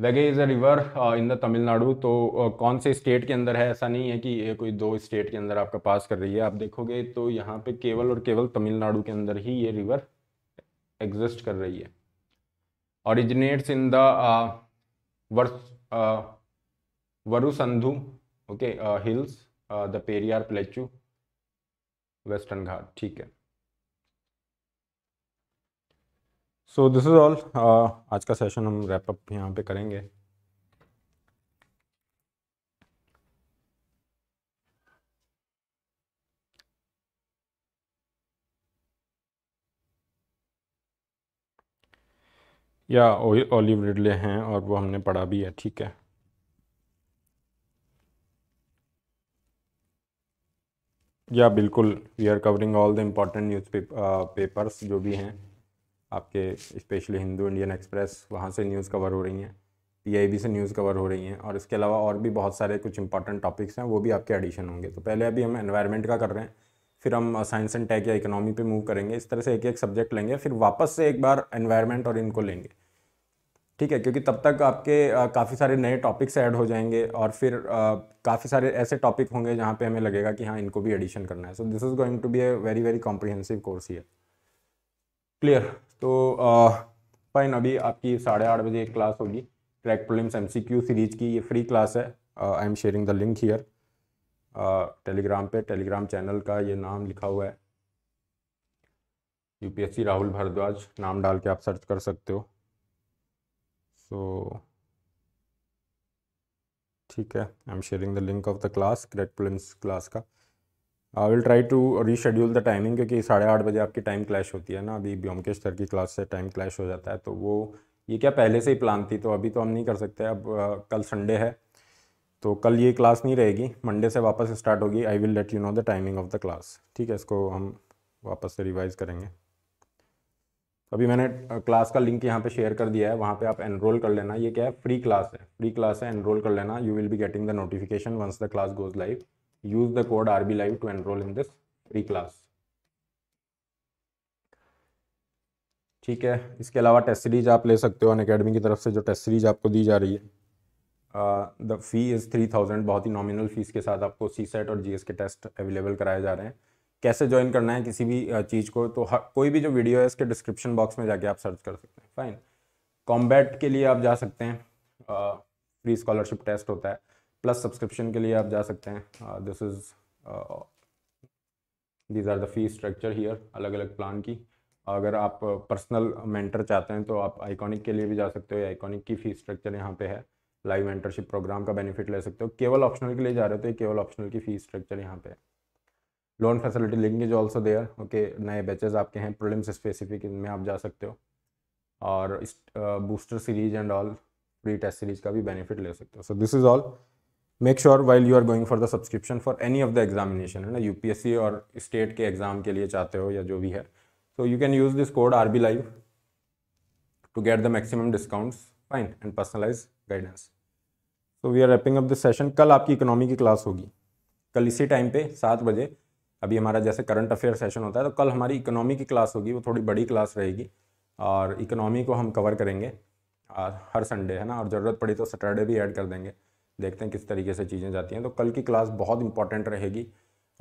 Vaigai is a river in the Tamil Nadu uh uh, कौन से स्टेट के अंदर है ऐसा नहीं है कि ये कोई दो स्टेट के अंदर आपका पास कर रही है आप देखोगे तो यहाँ पे केवल और केवल तमिलनाडु के अंदर ही ये रिवर एग्जिस्ट कर रही है originates in the Varusanadu okay hills the Periyar plateau western Ghat ठीक है सो दिस इज़ ऑल आज का सेशन हम रैप अप यहाँ पे करेंगे या ओलिव रिडले हैं और वो हमने पढ़ा भी है ठीक है या बिल्कुल we are covering all the important newspapers जो भी हैं आपके स्पेशली हिंदू इंडियन एक्सप्रेस वहाँ से न्यूज़ कवर हो रही हैं बी से न्यूज़ कवर हो रही हैं और इसके अलावा और भी बहुत सारे कुछ इंपॉर्टेंट टॉपिक्स हैं वो भी आपके एडिशन होंगे तो पहले अभी हम एनवायरमेंट का कर रहे हैं फिर हम साइंस एंड टेक या इकोनॉमी पे मूव करेंगे इस तरह से एक एक सब्जेक्ट लेंगे फिर वापस से एक बार एनवायरनमेंट और इनको लेंगे ठीक है क्योंकि तब तक आपके काफ़ी सारे नए टॉपिक्स ऐड हो जाएंगे और फिर काफ़ी सारे ऐसे टॉपिक होंगे जहाँ पे हमें लगेगा कि हाँ इनको भी एडिशन करना है so this is going to be a very very comprehensive course ही क्लियर तो फाइन अभी आपकी साढ़े आठ बजे एक क्लास होगी क्रैक प्रॉब्लम्स एम सीरीज की ये फ्री क्लास है I am sharing the link here Telegram पे टेलीग्राम चैनल का ये नाम लिखा हुआ है यूपीएससी राहुल भारद्वाज नाम डाल के आप सर्च कर सकते हो सो ठीक है I am sharing the link of the class crack problems class का I will try to reschedule the timing क्योंकि साढ़े आठ बजे आपकी टाइम क्लैश होती है ना अभी ब्योमकेश सर की क्लास से टाइम क्लैश हो जाता है तो वो ये क्या पहले से ही प्लान थी तो अभी तो हम नहीं कर सकते अब आ, कल संडे है तो कल ये क्लास नहीं रहेगी मंडे से वापस स्टार्ट होगी I will let you know the timing of the class ठीक है इसको हम वापस से रिवाइज़ करेंगे अभी मैंने क्लास का लिंक यहाँ पे शेयर कर दिया है वहाँ पे आप एनरोल कर लेना ये क्या है फ्री क्लास है फ्री क्लास है एनरोल कर लेना you will be getting the notification once the class goes live use the code rb live to enroll in this free class. ठीक है इसके अलावा टेस्ट सीरीज आप ले सकते हो अन अकेडमी की तरफ से जो टेस्ट सीरीज आपको दी जा रही है the fee is three thousand बहुत ही नॉमिनल फीस के साथ आपको सी सेट और जी के टेस्ट अवेलेबल कराए जा रहे हैं कैसे ज्वाइन करना है किसी भी चीज़ को तो हर कोई भी जो वीडियो है इसके डिस्क्रिप्शन बॉक्स में जाके आप सर्च कर सकते हैं फाइन कॉम्बैट के लिए आप जा सकते हैं फ्री स्कॉलरशिप टेस्ट होता है प्लस सब्सक्रिप्शन के लिए आप जा सकते हैं this is these are the fee structure here अलग अलग प्लान की uh, अगर आप पर्सनल uh, मेंटर चाहते हैं तो आप आइकॉनिक के लिए भी जा सकते हो या आइकॉनिक की फी स्ट्रक्चर यहाँ पे है लाइव मेंटरशिप प्रोग्राम का बेनिफिट ले सकते हो केवल ऑप्शनल के लिए जा रहे हो तो केवल ऑप्शनल की फी स्ट्रक्चर यहाँ पे है loan facility link is also there okay नए बैचेज आपके हैं प्रोलिम्स स्पेसिफिक इनमें आप जा सकते हो और booster series and all pre test series का भी बेनिफिट ले सकते हो so this is all make sure while you are going for the subscription for any of the examination है ना यूपीएससी और स्टेट के एग्जाम के लिए चाहते हो या जो भी है so you can use this code R B live to get the maximum discounts fine and personalise guidance so we are wrapping up this session कल आपकी इकोनॉमी की क्लास होगी कल इसी टाइम पे सात बजे अभी हमारा जैसे करंट अफेयर सेशन होता है तो कल हमारी इकोनॉमी की क्लास होगी वो थोड़ी बड़ी क्लास रहेगी और इकोनॉमी को हम कवर करेंगे हर संडे है ना और ज़रूरत पड़ी तो सैटरडे भी ऐड कर देंगे देखते हैं किस तरीके से चीज़ें जाती हैं तो कल की क्लास बहुत इंपॉर्टेंट रहेगी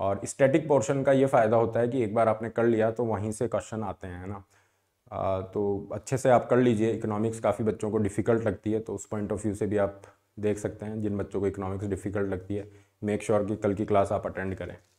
और स्टैटिक पोर्शन का ये फ़ायदा होता है कि एक बार आपने कर लिया तो वहीं से क्वेश्चन आते हैं है ना आ, तो अच्छे से आप कर लीजिए इकोनॉमिक्स काफ़ी बच्चों को डिफ़िकल्ट लगती है तो उस पॉइंट ऑफ व्यू से भी आप देख सकते हैं जिन बच्चों को इकोनॉमिक्स डिफ़िकल्ट लगती है मेक श्योर sure कि कल की क्लास आप अटेंड करें